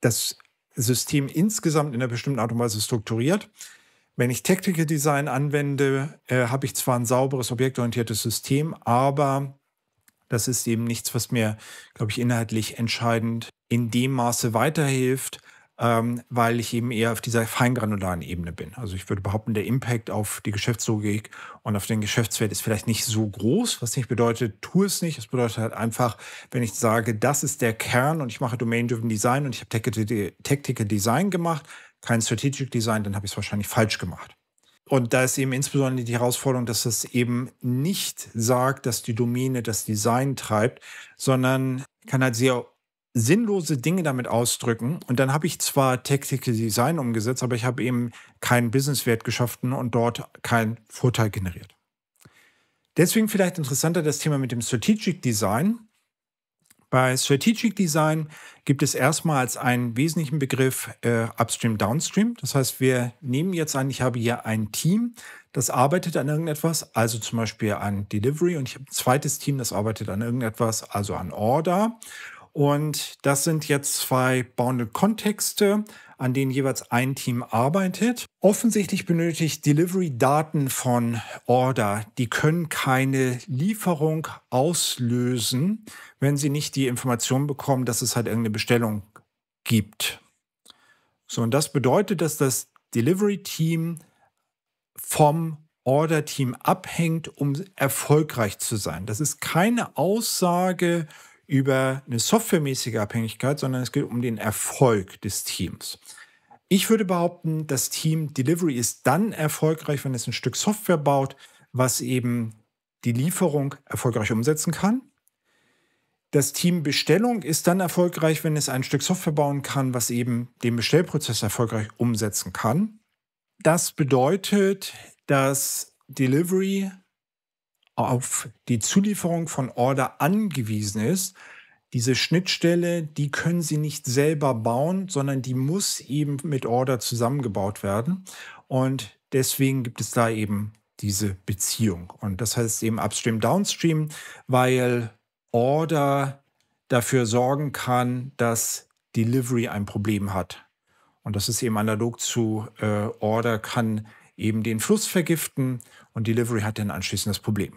das System insgesamt in einer bestimmten Art und Weise strukturiert. Wenn ich Tactical Design anwende, äh, habe ich zwar ein sauberes, objektorientiertes System, aber das ist eben nichts, was mir, glaube ich, inhaltlich entscheidend in dem Maße weiterhilft, ähm, weil ich eben eher auf dieser feingranularen Ebene bin. Also ich würde behaupten, der Impact auf die Geschäftslogik und auf den Geschäftswert ist vielleicht nicht so groß, was nicht bedeutet, tu es nicht. Es bedeutet halt einfach, wenn ich sage, das ist der Kern und ich mache Domain-Driven Design und ich habe Tactical Design gemacht, kein Strategic Design, dann habe ich es wahrscheinlich falsch gemacht. Und da ist eben insbesondere die Herausforderung, dass es eben nicht sagt, dass die Domäne das Design treibt, sondern kann halt sehr sinnlose Dinge damit ausdrücken. Und dann habe ich zwar Tactical Design umgesetzt, aber ich habe eben keinen Businesswert geschaffen und dort keinen Vorteil generiert. Deswegen vielleicht interessanter das Thema mit dem Strategic Design, bei Strategic Design gibt es erstmals einen wesentlichen Begriff äh, Upstream, Downstream. Das heißt, wir nehmen jetzt an, ich habe hier ein Team, das arbeitet an irgendetwas, also zum Beispiel an Delivery, und ich habe ein zweites Team, das arbeitet an irgendetwas, also an Order. Und das sind jetzt zwei bounded Kontexte an denen jeweils ein Team arbeitet. Offensichtlich benötigt Delivery Daten von Order. Die können keine Lieferung auslösen, wenn sie nicht die Information bekommen, dass es halt irgendeine Bestellung gibt. So, und das bedeutet, dass das Delivery Team vom Order Team abhängt, um erfolgreich zu sein. Das ist keine Aussage über eine softwaremäßige Abhängigkeit, sondern es geht um den Erfolg des Teams. Ich würde behaupten, das Team Delivery ist dann erfolgreich, wenn es ein Stück Software baut, was eben die Lieferung erfolgreich umsetzen kann. Das Team Bestellung ist dann erfolgreich, wenn es ein Stück Software bauen kann, was eben den Bestellprozess erfolgreich umsetzen kann. Das bedeutet, dass Delivery auf die Zulieferung von Order angewiesen ist, diese Schnittstelle, die können Sie nicht selber bauen, sondern die muss eben mit Order zusammengebaut werden. Und deswegen gibt es da eben diese Beziehung. Und das heißt eben Upstream, Downstream, weil Order dafür sorgen kann, dass Delivery ein Problem hat. Und das ist eben analog zu äh, Order kann eben den Fluss vergiften und Delivery hat dann anschließend das Problem.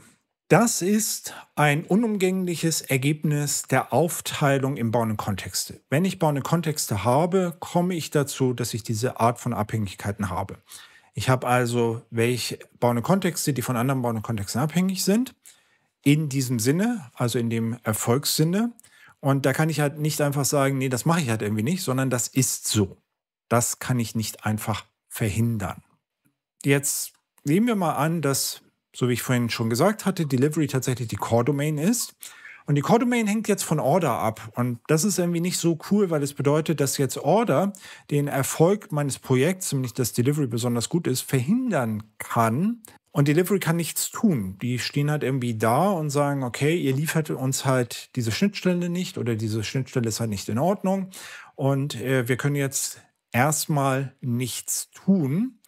Das ist ein unumgängliches Ergebnis der Aufteilung im Bauen in Kontexte. Wenn ich Bauen in Kontexte habe, komme ich dazu, dass ich diese Art von Abhängigkeiten habe. Ich habe also welche Bauen in Kontexte, die von anderen Bauen in Kontexten abhängig sind, in diesem Sinne, also in dem Erfolgssinne. Und da kann ich halt nicht einfach sagen, nee, das mache ich halt irgendwie nicht, sondern das ist so. Das kann ich nicht einfach verhindern. Jetzt nehmen wir mal an, dass so wie ich vorhin schon gesagt hatte, Delivery tatsächlich die Core Domain ist. Und die Core Domain hängt jetzt von Order ab. Und das ist irgendwie nicht so cool, weil es das bedeutet, dass jetzt Order den Erfolg meines Projekts, nämlich dass Delivery besonders gut ist, verhindern kann. Und Delivery kann nichts tun. Die stehen halt irgendwie da und sagen, okay, ihr liefert uns halt diese Schnittstelle nicht oder diese Schnittstelle ist halt nicht in Ordnung. Und äh, wir können jetzt erstmal nichts tun.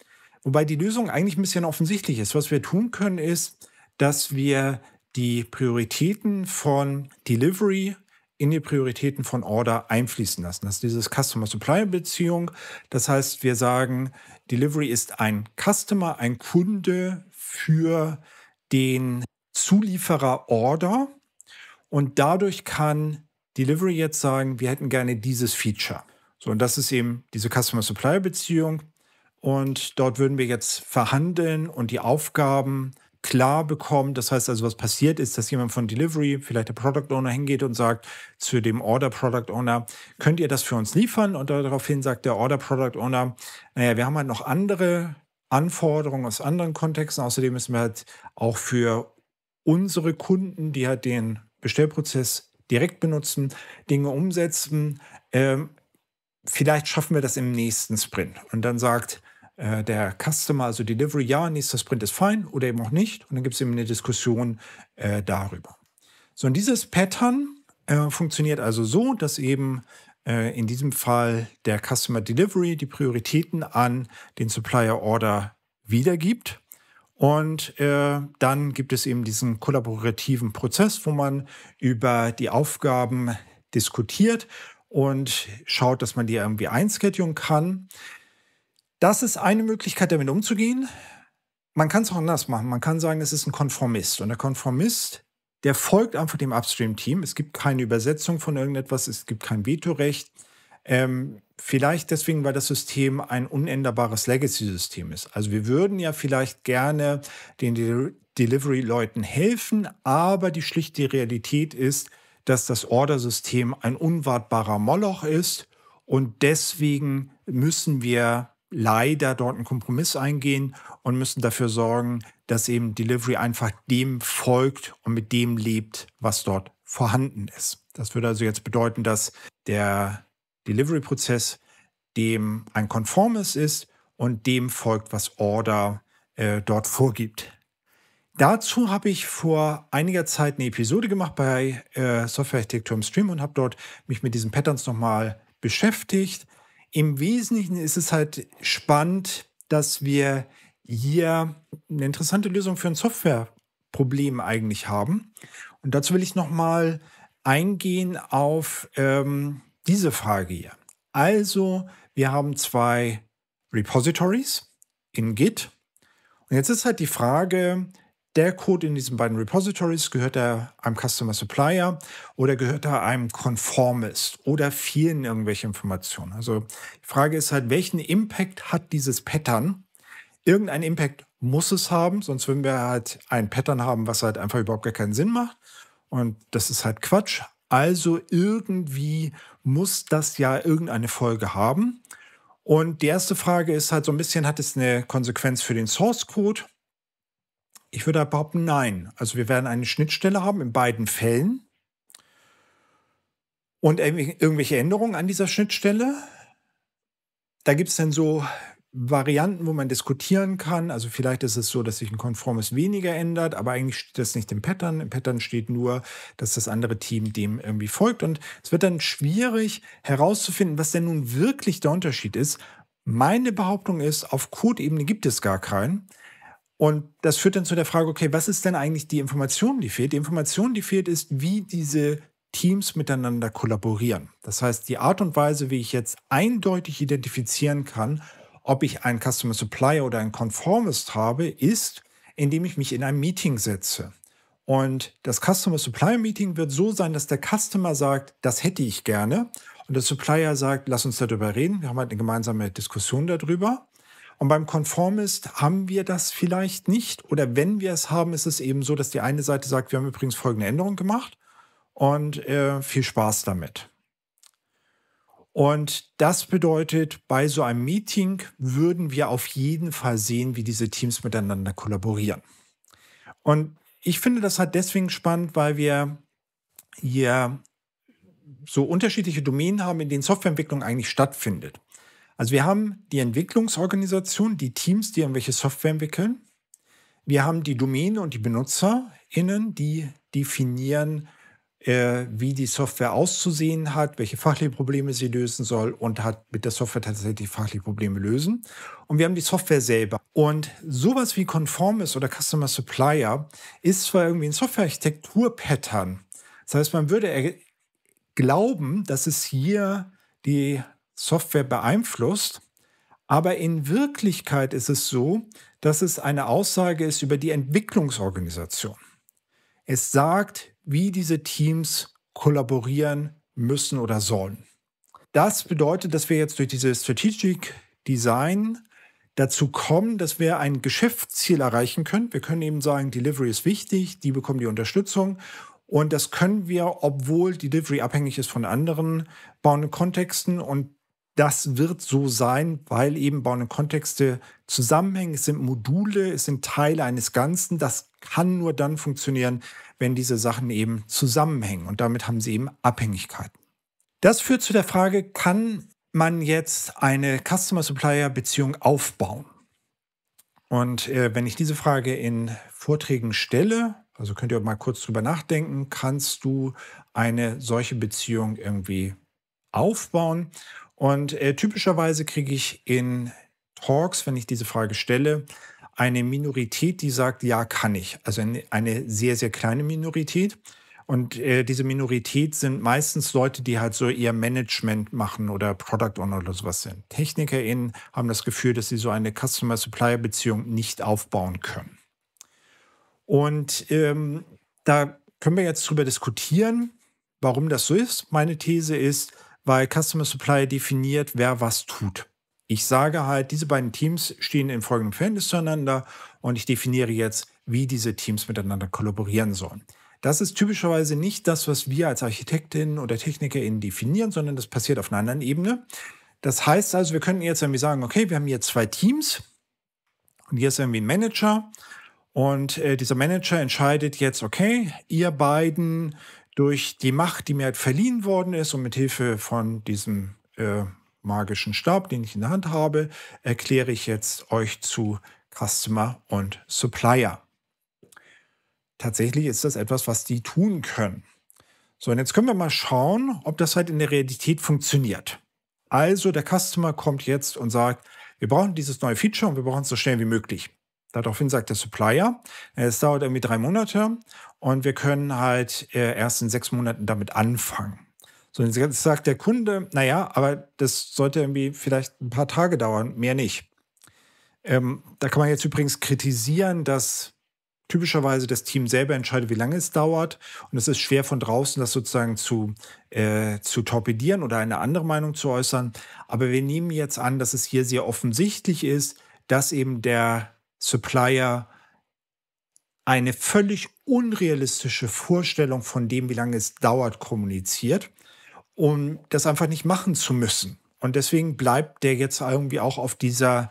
Wobei die Lösung eigentlich ein bisschen offensichtlich ist. Was wir tun können, ist, dass wir die Prioritäten von Delivery in die Prioritäten von Order einfließen lassen. Das ist dieses customer supplier beziehung Das heißt, wir sagen, Delivery ist ein Customer, ein Kunde für den Zulieferer Order. Und dadurch kann Delivery jetzt sagen, wir hätten gerne dieses Feature. So, und das ist eben diese customer supplier beziehung und dort würden wir jetzt verhandeln und die Aufgaben klar bekommen. Das heißt also, was passiert ist, dass jemand von Delivery, vielleicht der Product Owner, hingeht und sagt zu dem Order Product Owner, könnt ihr das für uns liefern? Und daraufhin sagt der Order Product Owner, naja, wir haben halt noch andere Anforderungen aus anderen Kontexten. Außerdem müssen wir halt auch für unsere Kunden, die halt den Bestellprozess direkt benutzen, Dinge umsetzen. Ähm, vielleicht schaffen wir das im nächsten Sprint. Und dann sagt äh, der Customer, also Delivery, ja, nächster Sprint ist fein oder eben auch nicht. Und dann gibt es eben eine Diskussion äh, darüber. So, und dieses Pattern äh, funktioniert also so, dass eben äh, in diesem Fall der Customer Delivery die Prioritäten an den Supplier Order wiedergibt. Und äh, dann gibt es eben diesen kollaborativen Prozess, wo man über die Aufgaben diskutiert und schaut, dass man die irgendwie einskettieren kann. Das ist eine Möglichkeit, damit umzugehen. Man kann es auch anders machen. Man kann sagen, es ist ein Konformist. Und der Konformist, der folgt einfach dem Upstream-Team. Es gibt keine Übersetzung von irgendetwas, es gibt kein Vetorecht. Ähm, vielleicht deswegen, weil das System ein unänderbares Legacy-System ist. Also wir würden ja vielleicht gerne den Del Delivery-Leuten helfen, aber die schlichte Realität ist, dass das Order-System ein unwartbarer Moloch ist und deswegen müssen wir leider dort einen Kompromiss eingehen und müssen dafür sorgen, dass eben Delivery einfach dem folgt und mit dem lebt, was dort vorhanden ist. Das würde also jetzt bedeuten, dass der Delivery-Prozess dem ein konformes ist und dem folgt, was Order äh, dort vorgibt. Dazu habe ich vor einiger Zeit eine Episode gemacht bei äh, Softwarearchitektur im Stream und habe dort mich mit diesen Patterns nochmal beschäftigt. Im Wesentlichen ist es halt spannend, dass wir hier eine interessante Lösung für ein Softwareproblem eigentlich haben. Und dazu will ich nochmal eingehen auf ähm, diese Frage hier. Also, wir haben zwei Repositories in Git. Und jetzt ist halt die Frage, der Code in diesen beiden Repositories, gehört er einem Customer Supplier oder gehört er einem Conformist oder vielen irgendwelche Informationen? Also die Frage ist halt, welchen Impact hat dieses Pattern? Irgendein Impact muss es haben, sonst würden wir halt ein Pattern haben, was halt einfach überhaupt gar keinen Sinn macht. Und das ist halt Quatsch. Also irgendwie muss das ja irgendeine Folge haben. Und die erste Frage ist halt so ein bisschen, hat es eine Konsequenz für den Source Code? Ich würde behaupten, nein. Also wir werden eine Schnittstelle haben in beiden Fällen und irgendwelche Änderungen an dieser Schnittstelle. Da gibt es dann so Varianten, wo man diskutieren kann. Also vielleicht ist es so, dass sich ein Konformes weniger ändert, aber eigentlich steht das nicht im Pattern. Im Pattern steht nur, dass das andere Team dem irgendwie folgt. Und es wird dann schwierig herauszufinden, was denn nun wirklich der Unterschied ist. Meine Behauptung ist, auf Code-Ebene gibt es gar keinen. Und das führt dann zu der Frage, okay, was ist denn eigentlich die Information, die fehlt? Die Information, die fehlt, ist, wie diese Teams miteinander kollaborieren. Das heißt, die Art und Weise, wie ich jetzt eindeutig identifizieren kann, ob ich einen Customer Supplier oder einen Conformist habe, ist, indem ich mich in ein Meeting setze. Und das Customer Supplier Meeting wird so sein, dass der Customer sagt, das hätte ich gerne. Und der Supplier sagt, lass uns darüber reden. Wir haben halt eine gemeinsame Diskussion darüber. Und beim Konformist haben wir das vielleicht nicht. Oder wenn wir es haben, ist es eben so, dass die eine Seite sagt, wir haben übrigens folgende Änderung gemacht und äh, viel Spaß damit. Und das bedeutet, bei so einem Meeting würden wir auf jeden Fall sehen, wie diese Teams miteinander kollaborieren. Und ich finde das halt deswegen spannend, weil wir hier so unterschiedliche Domänen haben, in denen Softwareentwicklung eigentlich stattfindet. Also wir haben die Entwicklungsorganisation, die Teams, die irgendwelche Software entwickeln. Wir haben die Domäne und die BenutzerInnen, die definieren, äh, wie die Software auszusehen hat, welche fachliche Probleme sie lösen soll und hat mit der Software tatsächlich fachliche Probleme lösen. Und wir haben die Software selber. Und sowas wie Conformis oder Customer Supplier ist zwar irgendwie ein Softwarearchitektur-Pattern. Das heißt, man würde glauben, dass es hier die Software beeinflusst. Aber in Wirklichkeit ist es so, dass es eine Aussage ist über die Entwicklungsorganisation. Es sagt, wie diese Teams kollaborieren müssen oder sollen. Das bedeutet, dass wir jetzt durch dieses Strategic Design dazu kommen, dass wir ein Geschäftsziel erreichen können. Wir können eben sagen, Delivery ist wichtig, die bekommen die Unterstützung. Und das können wir, obwohl Delivery abhängig ist von anderen bauenden Kontexten. Und das wird so sein, weil eben bauende Kontexte zusammenhängen. Es sind Module, es sind Teile eines Ganzen. Das kann nur dann funktionieren, wenn diese Sachen eben zusammenhängen. Und damit haben sie eben Abhängigkeiten. Das führt zu der Frage, kann man jetzt eine Customer-Supplier-Beziehung aufbauen? Und äh, wenn ich diese Frage in Vorträgen stelle, also könnt ihr mal kurz drüber nachdenken, kannst du eine solche Beziehung irgendwie aufbauen? Und äh, typischerweise kriege ich in Talks, wenn ich diese Frage stelle, eine Minorität, die sagt, ja, kann ich. Also eine sehr, sehr kleine Minorität. Und äh, diese Minorität sind meistens Leute, die halt so ihr Management machen oder Product Owner oder sowas sind. TechnikerInnen haben das Gefühl, dass sie so eine Customer-Supplier-Beziehung nicht aufbauen können. Und ähm, da können wir jetzt drüber diskutieren, warum das so ist. Meine These ist, weil Customer Supply definiert, wer was tut. Ich sage halt, diese beiden Teams stehen in folgendem Verhältnis zueinander und ich definiere jetzt, wie diese Teams miteinander kollaborieren sollen. Das ist typischerweise nicht das, was wir als Architektinnen oder TechnikerInnen definieren, sondern das passiert auf einer anderen Ebene. Das heißt also, wir könnten jetzt irgendwie sagen, okay, wir haben hier zwei Teams und hier ist irgendwie ein Manager und äh, dieser Manager entscheidet jetzt, okay, ihr beiden durch die Macht, die mir halt verliehen worden ist und mit Hilfe von diesem äh, magischen Stab, den ich in der Hand habe, erkläre ich jetzt euch zu Customer und Supplier. Tatsächlich ist das etwas, was die tun können. So, und jetzt können wir mal schauen, ob das halt in der Realität funktioniert. Also der Customer kommt jetzt und sagt, wir brauchen dieses neue Feature und wir brauchen es so schnell wie möglich. Daraufhin sagt der Supplier, es dauert irgendwie drei Monate und wir können halt äh, erst in sechs Monaten damit anfangen. So, jetzt sagt der Kunde, naja, aber das sollte irgendwie vielleicht ein paar Tage dauern, mehr nicht. Ähm, da kann man jetzt übrigens kritisieren, dass typischerweise das Team selber entscheidet, wie lange es dauert. Und es ist schwer von draußen, das sozusagen zu, äh, zu torpedieren oder eine andere Meinung zu äußern. Aber wir nehmen jetzt an, dass es hier sehr offensichtlich ist, dass eben der Supplier eine völlig unrealistische Vorstellung von dem, wie lange es dauert, kommuniziert, um das einfach nicht machen zu müssen. Und deswegen bleibt der jetzt irgendwie auch auf dieser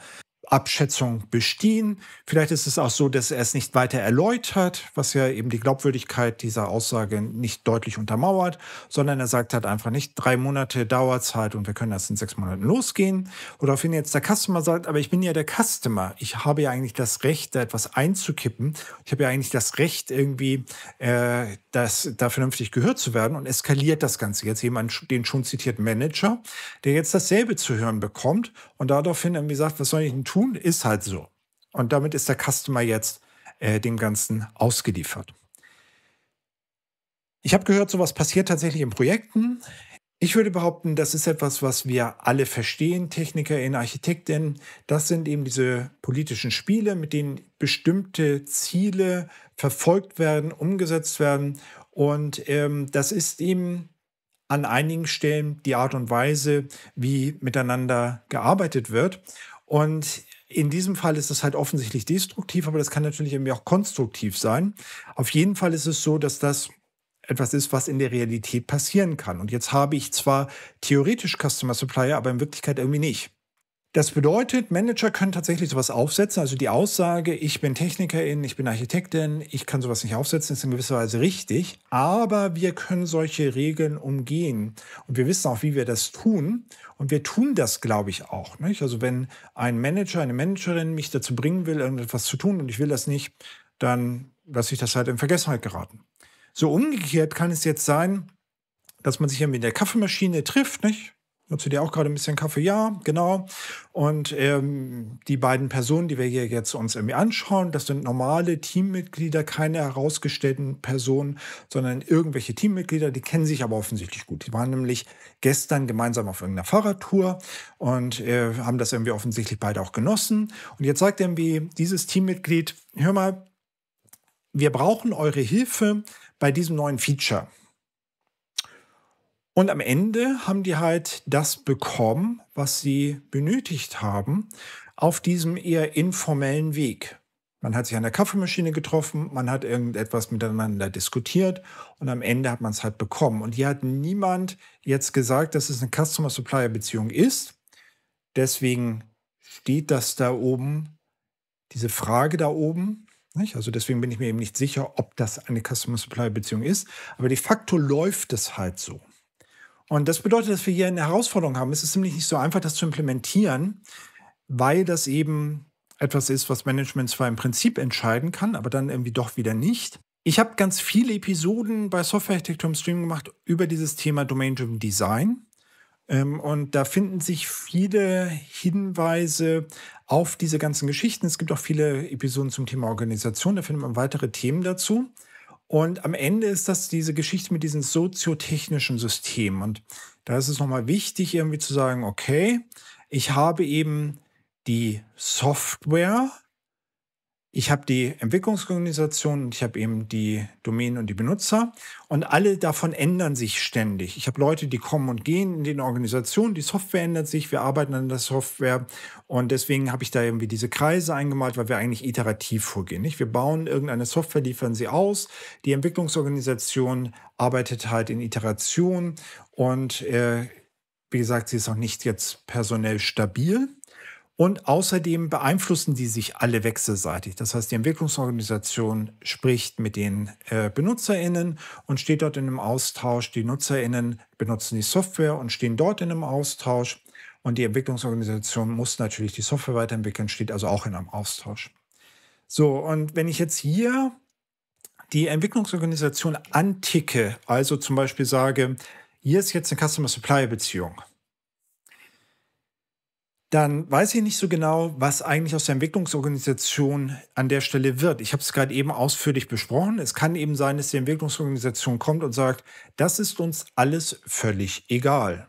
Abschätzung bestehen. Vielleicht ist es auch so, dass er es nicht weiter erläutert, was ja eben die Glaubwürdigkeit dieser Aussage nicht deutlich untermauert, sondern er sagt halt einfach nicht, drei Monate Dauerzeit und wir können erst in sechs Monaten losgehen. Oder wenn jetzt der Customer sagt, aber ich bin ja der Customer, ich habe ja eigentlich das Recht, da etwas einzukippen. Ich habe ja eigentlich das Recht, irgendwie äh, das, da vernünftig gehört zu werden und eskaliert das Ganze. Jetzt jemand, den schon zitiert Manager, der jetzt dasselbe zu hören bekommt und daraufhin irgendwie sagt, was soll ich denn tun? tun, ist halt so. Und damit ist der Customer jetzt äh, dem Ganzen ausgeliefert. Ich habe gehört, sowas passiert tatsächlich in Projekten. Ich würde behaupten, das ist etwas, was wir alle verstehen, TechnikerInnen, ArchitektInnen. Das sind eben diese politischen Spiele, mit denen bestimmte Ziele verfolgt werden, umgesetzt werden. Und ähm, das ist eben an einigen Stellen die Art und Weise, wie miteinander gearbeitet wird. Und in diesem Fall ist es halt offensichtlich destruktiv, aber das kann natürlich irgendwie auch konstruktiv sein. Auf jeden Fall ist es so, dass das etwas ist, was in der Realität passieren kann. Und jetzt habe ich zwar theoretisch Customer Supplier, aber in Wirklichkeit irgendwie nicht. Das bedeutet, Manager können tatsächlich sowas aufsetzen. Also die Aussage, ich bin Technikerin, ich bin Architektin, ich kann sowas nicht aufsetzen, ist in gewisser Weise richtig. Aber wir können solche Regeln umgehen. Und wir wissen auch, wie wir das tun. Und wir tun das, glaube ich, auch. Nicht? Also wenn ein Manager, eine Managerin mich dazu bringen will, irgendetwas zu tun und ich will das nicht, dann lasse ich das halt in Vergessenheit geraten. So umgekehrt kann es jetzt sein, dass man sich ja mit der Kaffeemaschine trifft, nicht? Nutzt du dir auch gerade ein bisschen Kaffee? Ja, genau. Und ähm, die beiden Personen, die wir hier jetzt uns irgendwie anschauen, das sind normale Teammitglieder, keine herausgestellten Personen, sondern irgendwelche Teammitglieder, die kennen sich aber offensichtlich gut. Die waren nämlich gestern gemeinsam auf irgendeiner Fahrradtour und äh, haben das irgendwie offensichtlich beide auch genossen. Und jetzt sagt irgendwie dieses Teammitglied, hör mal, wir brauchen eure Hilfe bei diesem neuen Feature. Und am Ende haben die halt das bekommen, was sie benötigt haben, auf diesem eher informellen Weg. Man hat sich an der Kaffeemaschine getroffen, man hat irgendetwas miteinander diskutiert und am Ende hat man es halt bekommen. Und hier hat niemand jetzt gesagt, dass es eine Customer-Supplier-Beziehung ist. Deswegen steht das da oben, diese Frage da oben. Nicht? Also deswegen bin ich mir eben nicht sicher, ob das eine Customer-Supplier-Beziehung ist. Aber de facto läuft es halt so. Und das bedeutet, dass wir hier eine Herausforderung haben. Es ist nämlich nicht so einfach, das zu implementieren, weil das eben etwas ist, was Management zwar im Prinzip entscheiden kann, aber dann irgendwie doch wieder nicht. Ich habe ganz viele Episoden bei Softwarearchitektur im Stream gemacht über dieses Thema Domain-Driven Design. Ähm, und da finden sich viele Hinweise auf diese ganzen Geschichten. Es gibt auch viele Episoden zum Thema Organisation. Da findet man weitere Themen dazu. Und am Ende ist das diese Geschichte mit diesem soziotechnischen System. Und da ist es nochmal wichtig, irgendwie zu sagen, okay, ich habe eben die Software, ich habe die Entwicklungsorganisation und ich habe eben die Domänen und die Benutzer. Und alle davon ändern sich ständig. Ich habe Leute, die kommen und gehen in den Organisationen. Die Software ändert sich. Wir arbeiten an der Software. Und deswegen habe ich da irgendwie diese Kreise eingemalt, weil wir eigentlich iterativ vorgehen. Nicht? Wir bauen irgendeine Software, liefern sie aus. Die Entwicklungsorganisation arbeitet halt in Iteration. Und äh, wie gesagt, sie ist auch nicht jetzt personell stabil. Und außerdem beeinflussen die sich alle wechselseitig. Das heißt, die Entwicklungsorganisation spricht mit den äh, BenutzerInnen und steht dort in einem Austausch. Die NutzerInnen benutzen die Software und stehen dort in einem Austausch. Und die Entwicklungsorganisation muss natürlich die Software weiterentwickeln, steht also auch in einem Austausch. So, und wenn ich jetzt hier die Entwicklungsorganisation anticke, also zum Beispiel sage, hier ist jetzt eine Customer Supply Beziehung dann weiß ich nicht so genau, was eigentlich aus der Entwicklungsorganisation an der Stelle wird. Ich habe es gerade eben ausführlich besprochen. Es kann eben sein, dass die Entwicklungsorganisation kommt und sagt, das ist uns alles völlig egal.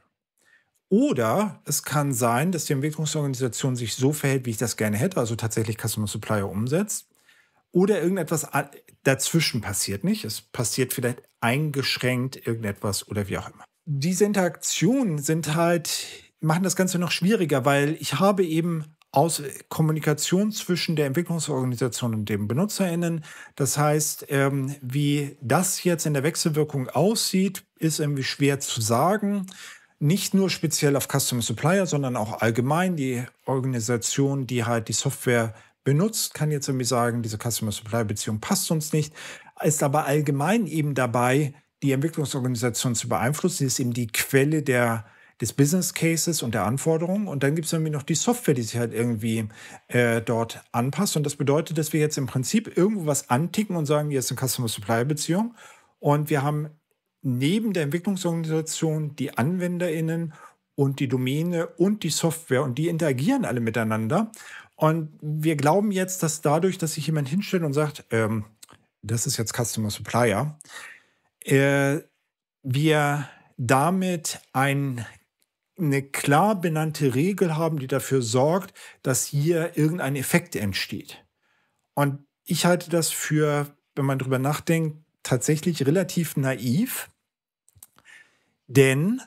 Oder es kann sein, dass die Entwicklungsorganisation sich so verhält, wie ich das gerne hätte, also tatsächlich Customer Supplier umsetzt. Oder irgendetwas dazwischen passiert nicht. Es passiert vielleicht eingeschränkt irgendetwas oder wie auch immer. Diese Interaktionen sind halt machen das Ganze noch schwieriger, weil ich habe eben aus Kommunikation zwischen der Entwicklungsorganisation und dem BenutzerInnen. Das heißt, ähm, wie das jetzt in der Wechselwirkung aussieht, ist irgendwie schwer zu sagen. Nicht nur speziell auf Custom Supplier, sondern auch allgemein. Die Organisation, die halt die Software benutzt, kann jetzt irgendwie sagen, diese Customer Supplier Beziehung passt uns nicht, ist aber allgemein eben dabei, die Entwicklungsorganisation zu beeinflussen. Sie ist eben die Quelle der des Business Cases und der Anforderungen. Und dann gibt es irgendwie noch die Software, die sich halt irgendwie äh, dort anpasst. Und das bedeutet, dass wir jetzt im Prinzip irgendwo was anticken und sagen, hier ist eine Customer Supply Beziehung. Und wir haben neben der Entwicklungsorganisation die AnwenderInnen und die Domäne und die Software und die interagieren alle miteinander. Und wir glauben jetzt, dass dadurch, dass sich jemand hinstellt und sagt, ähm, das ist jetzt Customer Supplier, äh, wir damit ein eine klar benannte Regel haben, die dafür sorgt, dass hier irgendein Effekt entsteht. Und ich halte das für, wenn man darüber nachdenkt, tatsächlich relativ naiv, denn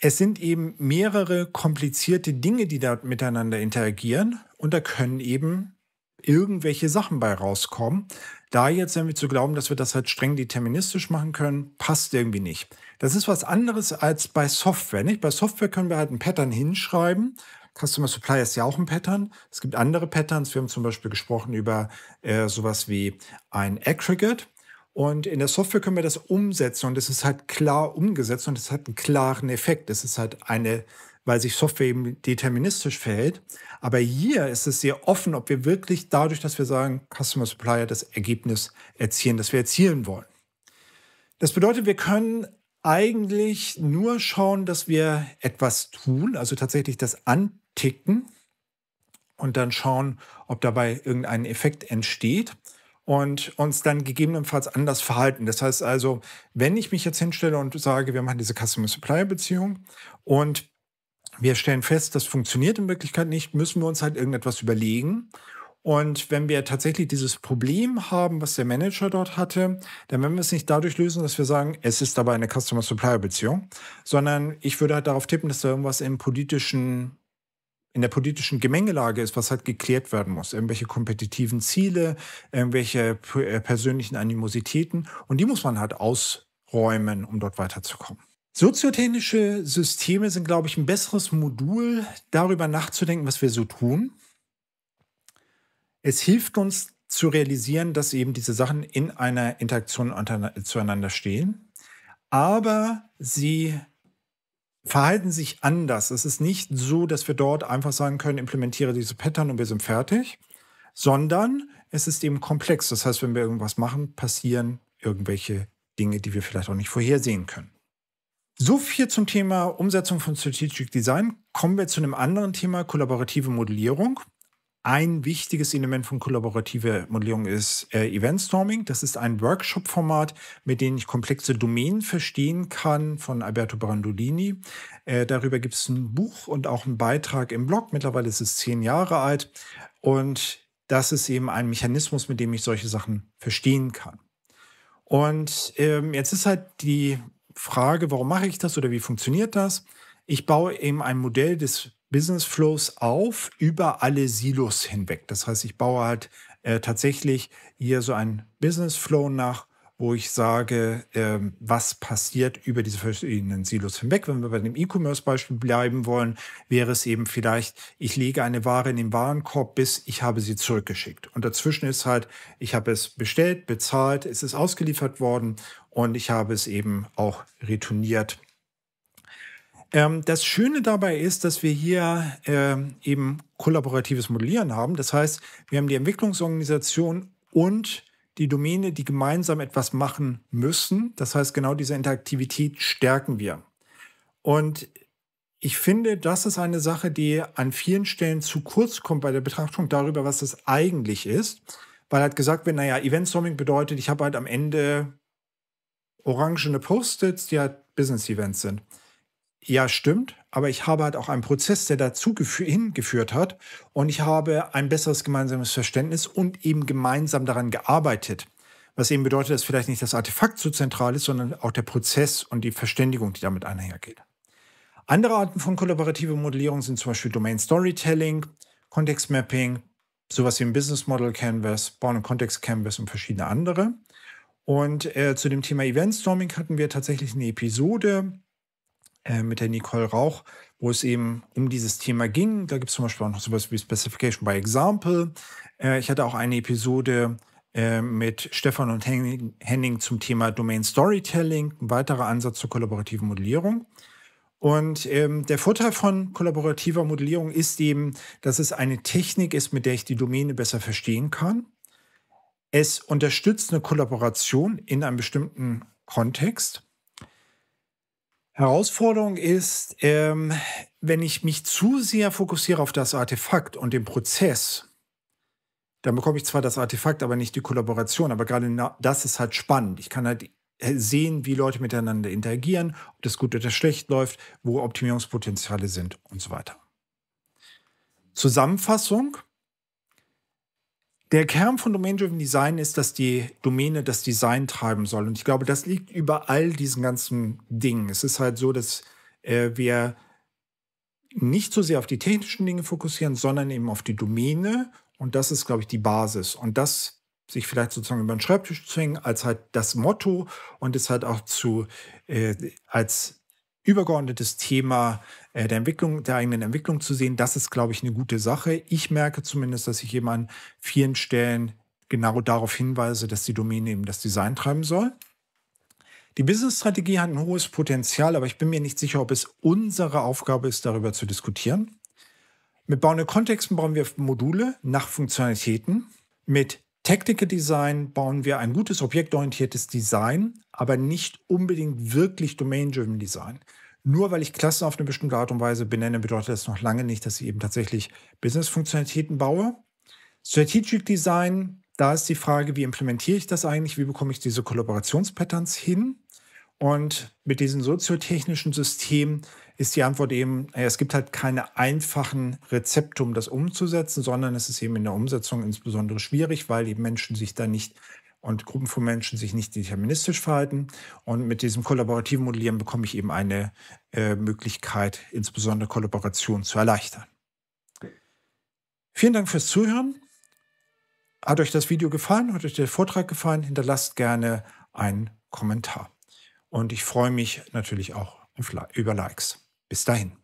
es sind eben mehrere komplizierte Dinge, die da miteinander interagieren und da können eben irgendwelche Sachen bei rauskommen da jetzt irgendwie zu glauben, dass wir das halt streng deterministisch machen können, passt irgendwie nicht. Das ist was anderes als bei Software. Nicht? Bei Software können wir halt ein Pattern hinschreiben. Customer Supply ist ja auch ein Pattern. Es gibt andere Patterns. Wir haben zum Beispiel gesprochen über äh, sowas wie ein Aggregate. Und in der Software können wir das umsetzen und es ist halt klar umgesetzt und es hat einen klaren Effekt. Es ist halt eine weil sich Software eben deterministisch verhält. Aber hier ist es sehr offen, ob wir wirklich dadurch, dass wir sagen, Customer Supplier das Ergebnis erzielen, das wir erzielen wollen. Das bedeutet, wir können eigentlich nur schauen, dass wir etwas tun, also tatsächlich das anticken und dann schauen, ob dabei irgendein Effekt entsteht und uns dann gegebenenfalls anders verhalten. Das heißt also, wenn ich mich jetzt hinstelle und sage, wir machen diese Customer Supplier Beziehung und wir stellen fest, das funktioniert in Wirklichkeit nicht, müssen wir uns halt irgendetwas überlegen. Und wenn wir tatsächlich dieses Problem haben, was der Manager dort hatte, dann werden wir es nicht dadurch lösen, dass wir sagen, es ist aber eine Customer-Supplier-Beziehung, sondern ich würde halt darauf tippen, dass da irgendwas im politischen in der politischen Gemengelage ist, was halt geklärt werden muss. Irgendwelche kompetitiven Ziele, irgendwelche äh, persönlichen Animositäten. Und die muss man halt ausräumen, um dort weiterzukommen. Soziotechnische Systeme sind, glaube ich, ein besseres Modul, darüber nachzudenken, was wir so tun. Es hilft uns zu realisieren, dass eben diese Sachen in einer Interaktion zueinander stehen. Aber sie verhalten sich anders. Es ist nicht so, dass wir dort einfach sagen können, implementiere diese Pattern und wir sind fertig, sondern es ist eben komplex. Das heißt, wenn wir irgendwas machen, passieren irgendwelche Dinge, die wir vielleicht auch nicht vorhersehen können. So viel zum Thema Umsetzung von Strategic Design. Kommen wir zu einem anderen Thema, kollaborative Modellierung. Ein wichtiges Element von kollaborativer Modellierung ist äh, Storming. Das ist ein Workshop-Format, mit dem ich komplexe Domänen verstehen kann von Alberto Brandolini. Äh, darüber gibt es ein Buch und auch einen Beitrag im Blog. Mittlerweile ist es zehn Jahre alt. Und das ist eben ein Mechanismus, mit dem ich solche Sachen verstehen kann. Und ähm, jetzt ist halt die Frage, warum mache ich das oder wie funktioniert das? Ich baue eben ein Modell des Business Flows auf über alle Silos hinweg. Das heißt, ich baue halt äh, tatsächlich hier so ein Business Flow nach, wo ich sage, äh, was passiert über diese verschiedenen Silos hinweg. Wenn wir bei dem E-Commerce-Beispiel bleiben wollen, wäre es eben vielleicht, ich lege eine Ware in den Warenkorb, bis ich habe sie zurückgeschickt. Und dazwischen ist halt, ich habe es bestellt, bezahlt, es ist ausgeliefert worden und ich habe es eben auch retourniert. Ähm, das Schöne dabei ist, dass wir hier ähm, eben kollaboratives Modellieren haben. Das heißt, wir haben die Entwicklungsorganisation und die Domäne, die gemeinsam etwas machen müssen. Das heißt, genau diese Interaktivität stärken wir. Und ich finde, das ist eine Sache, die an vielen Stellen zu kurz kommt bei der Betrachtung darüber, was das eigentlich ist. Weil er hat gesagt wenn, naja, event Eventstorming bedeutet, ich habe halt am Ende orangene Post-its, die halt Business-Events sind. Ja, stimmt, aber ich habe halt auch einen Prozess, der dazu hingeführt hat und ich habe ein besseres gemeinsames Verständnis und eben gemeinsam daran gearbeitet. Was eben bedeutet, dass vielleicht nicht das Artefakt so zentral ist, sondern auch der Prozess und die Verständigung, die damit einhergeht. Andere Arten von kollaborativer Modellierung sind zum Beispiel Domain Storytelling, Context Mapping, sowas wie ein Business Model Canvas, Born Context Canvas und verschiedene andere. Und äh, zu dem Thema Eventstorming hatten wir tatsächlich eine Episode äh, mit der Nicole Rauch, wo es eben um dieses Thema ging. Da gibt es zum Beispiel auch noch sowas wie Specification by Example. Äh, ich hatte auch eine Episode äh, mit Stefan und Henning, zum Thema Domain Storytelling, ein weiterer Ansatz zur kollaborativen Modellierung. Und ähm, der Vorteil von kollaborativer Modellierung ist eben, dass es eine Technik ist, mit der ich die Domäne besser verstehen kann. Es unterstützt eine Kollaboration in einem bestimmten Kontext. Herausforderung ist, ähm, wenn ich mich zu sehr fokussiere auf das Artefakt und den Prozess, dann bekomme ich zwar das Artefakt, aber nicht die Kollaboration. Aber gerade das ist halt spannend. Ich kann halt äh, sehen, wie Leute miteinander interagieren, ob das gut oder schlecht läuft, wo Optimierungspotenziale sind und so weiter. Zusammenfassung. Der Kern von Domain-Driven Design ist, dass die Domäne das Design treiben soll. Und ich glaube, das liegt über all diesen ganzen Dingen. Es ist halt so, dass äh, wir nicht so sehr auf die technischen Dinge fokussieren, sondern eben auf die Domäne. Und das ist, glaube ich, die Basis. Und das sich vielleicht sozusagen über den Schreibtisch zwingen, als halt das Motto und es halt auch zu, äh, als übergeordnetes Thema äh, der Entwicklung, der eigenen Entwicklung zu sehen, das ist, glaube ich, eine gute Sache. Ich merke zumindest, dass ich eben an vielen Stellen genau darauf hinweise, dass die Domäne eben das Design treiben soll. Die Business-Strategie hat ein hohes Potenzial, aber ich bin mir nicht sicher, ob es unsere Aufgabe ist, darüber zu diskutieren. Mit bauenden Kontexten brauchen wir Module nach Funktionalitäten. Mit Tactical Design bauen wir ein gutes objektorientiertes Design, aber nicht unbedingt wirklich Domain-Driven Design. Nur weil ich Klassen auf eine bestimmte Art und Weise benenne, bedeutet das noch lange nicht, dass ich eben tatsächlich Business-Funktionalitäten baue. Strategic Design, da ist die Frage, wie implementiere ich das eigentlich? Wie bekomme ich diese Kollaborationspatterns hin? Und mit diesen soziotechnischen Systemen ist die Antwort eben, es gibt halt keine einfachen Rezepte, um das umzusetzen, sondern es ist eben in der Umsetzung insbesondere schwierig, weil eben Menschen sich da nicht und Gruppen von Menschen sich nicht deterministisch verhalten. Und mit diesem kollaborativen Modellieren bekomme ich eben eine äh, Möglichkeit, insbesondere Kollaboration zu erleichtern. Vielen Dank fürs Zuhören. Hat euch das Video gefallen? Hat euch der Vortrag gefallen? Hinterlasst gerne einen Kommentar. Und ich freue mich natürlich auch über Likes. Bis dahin.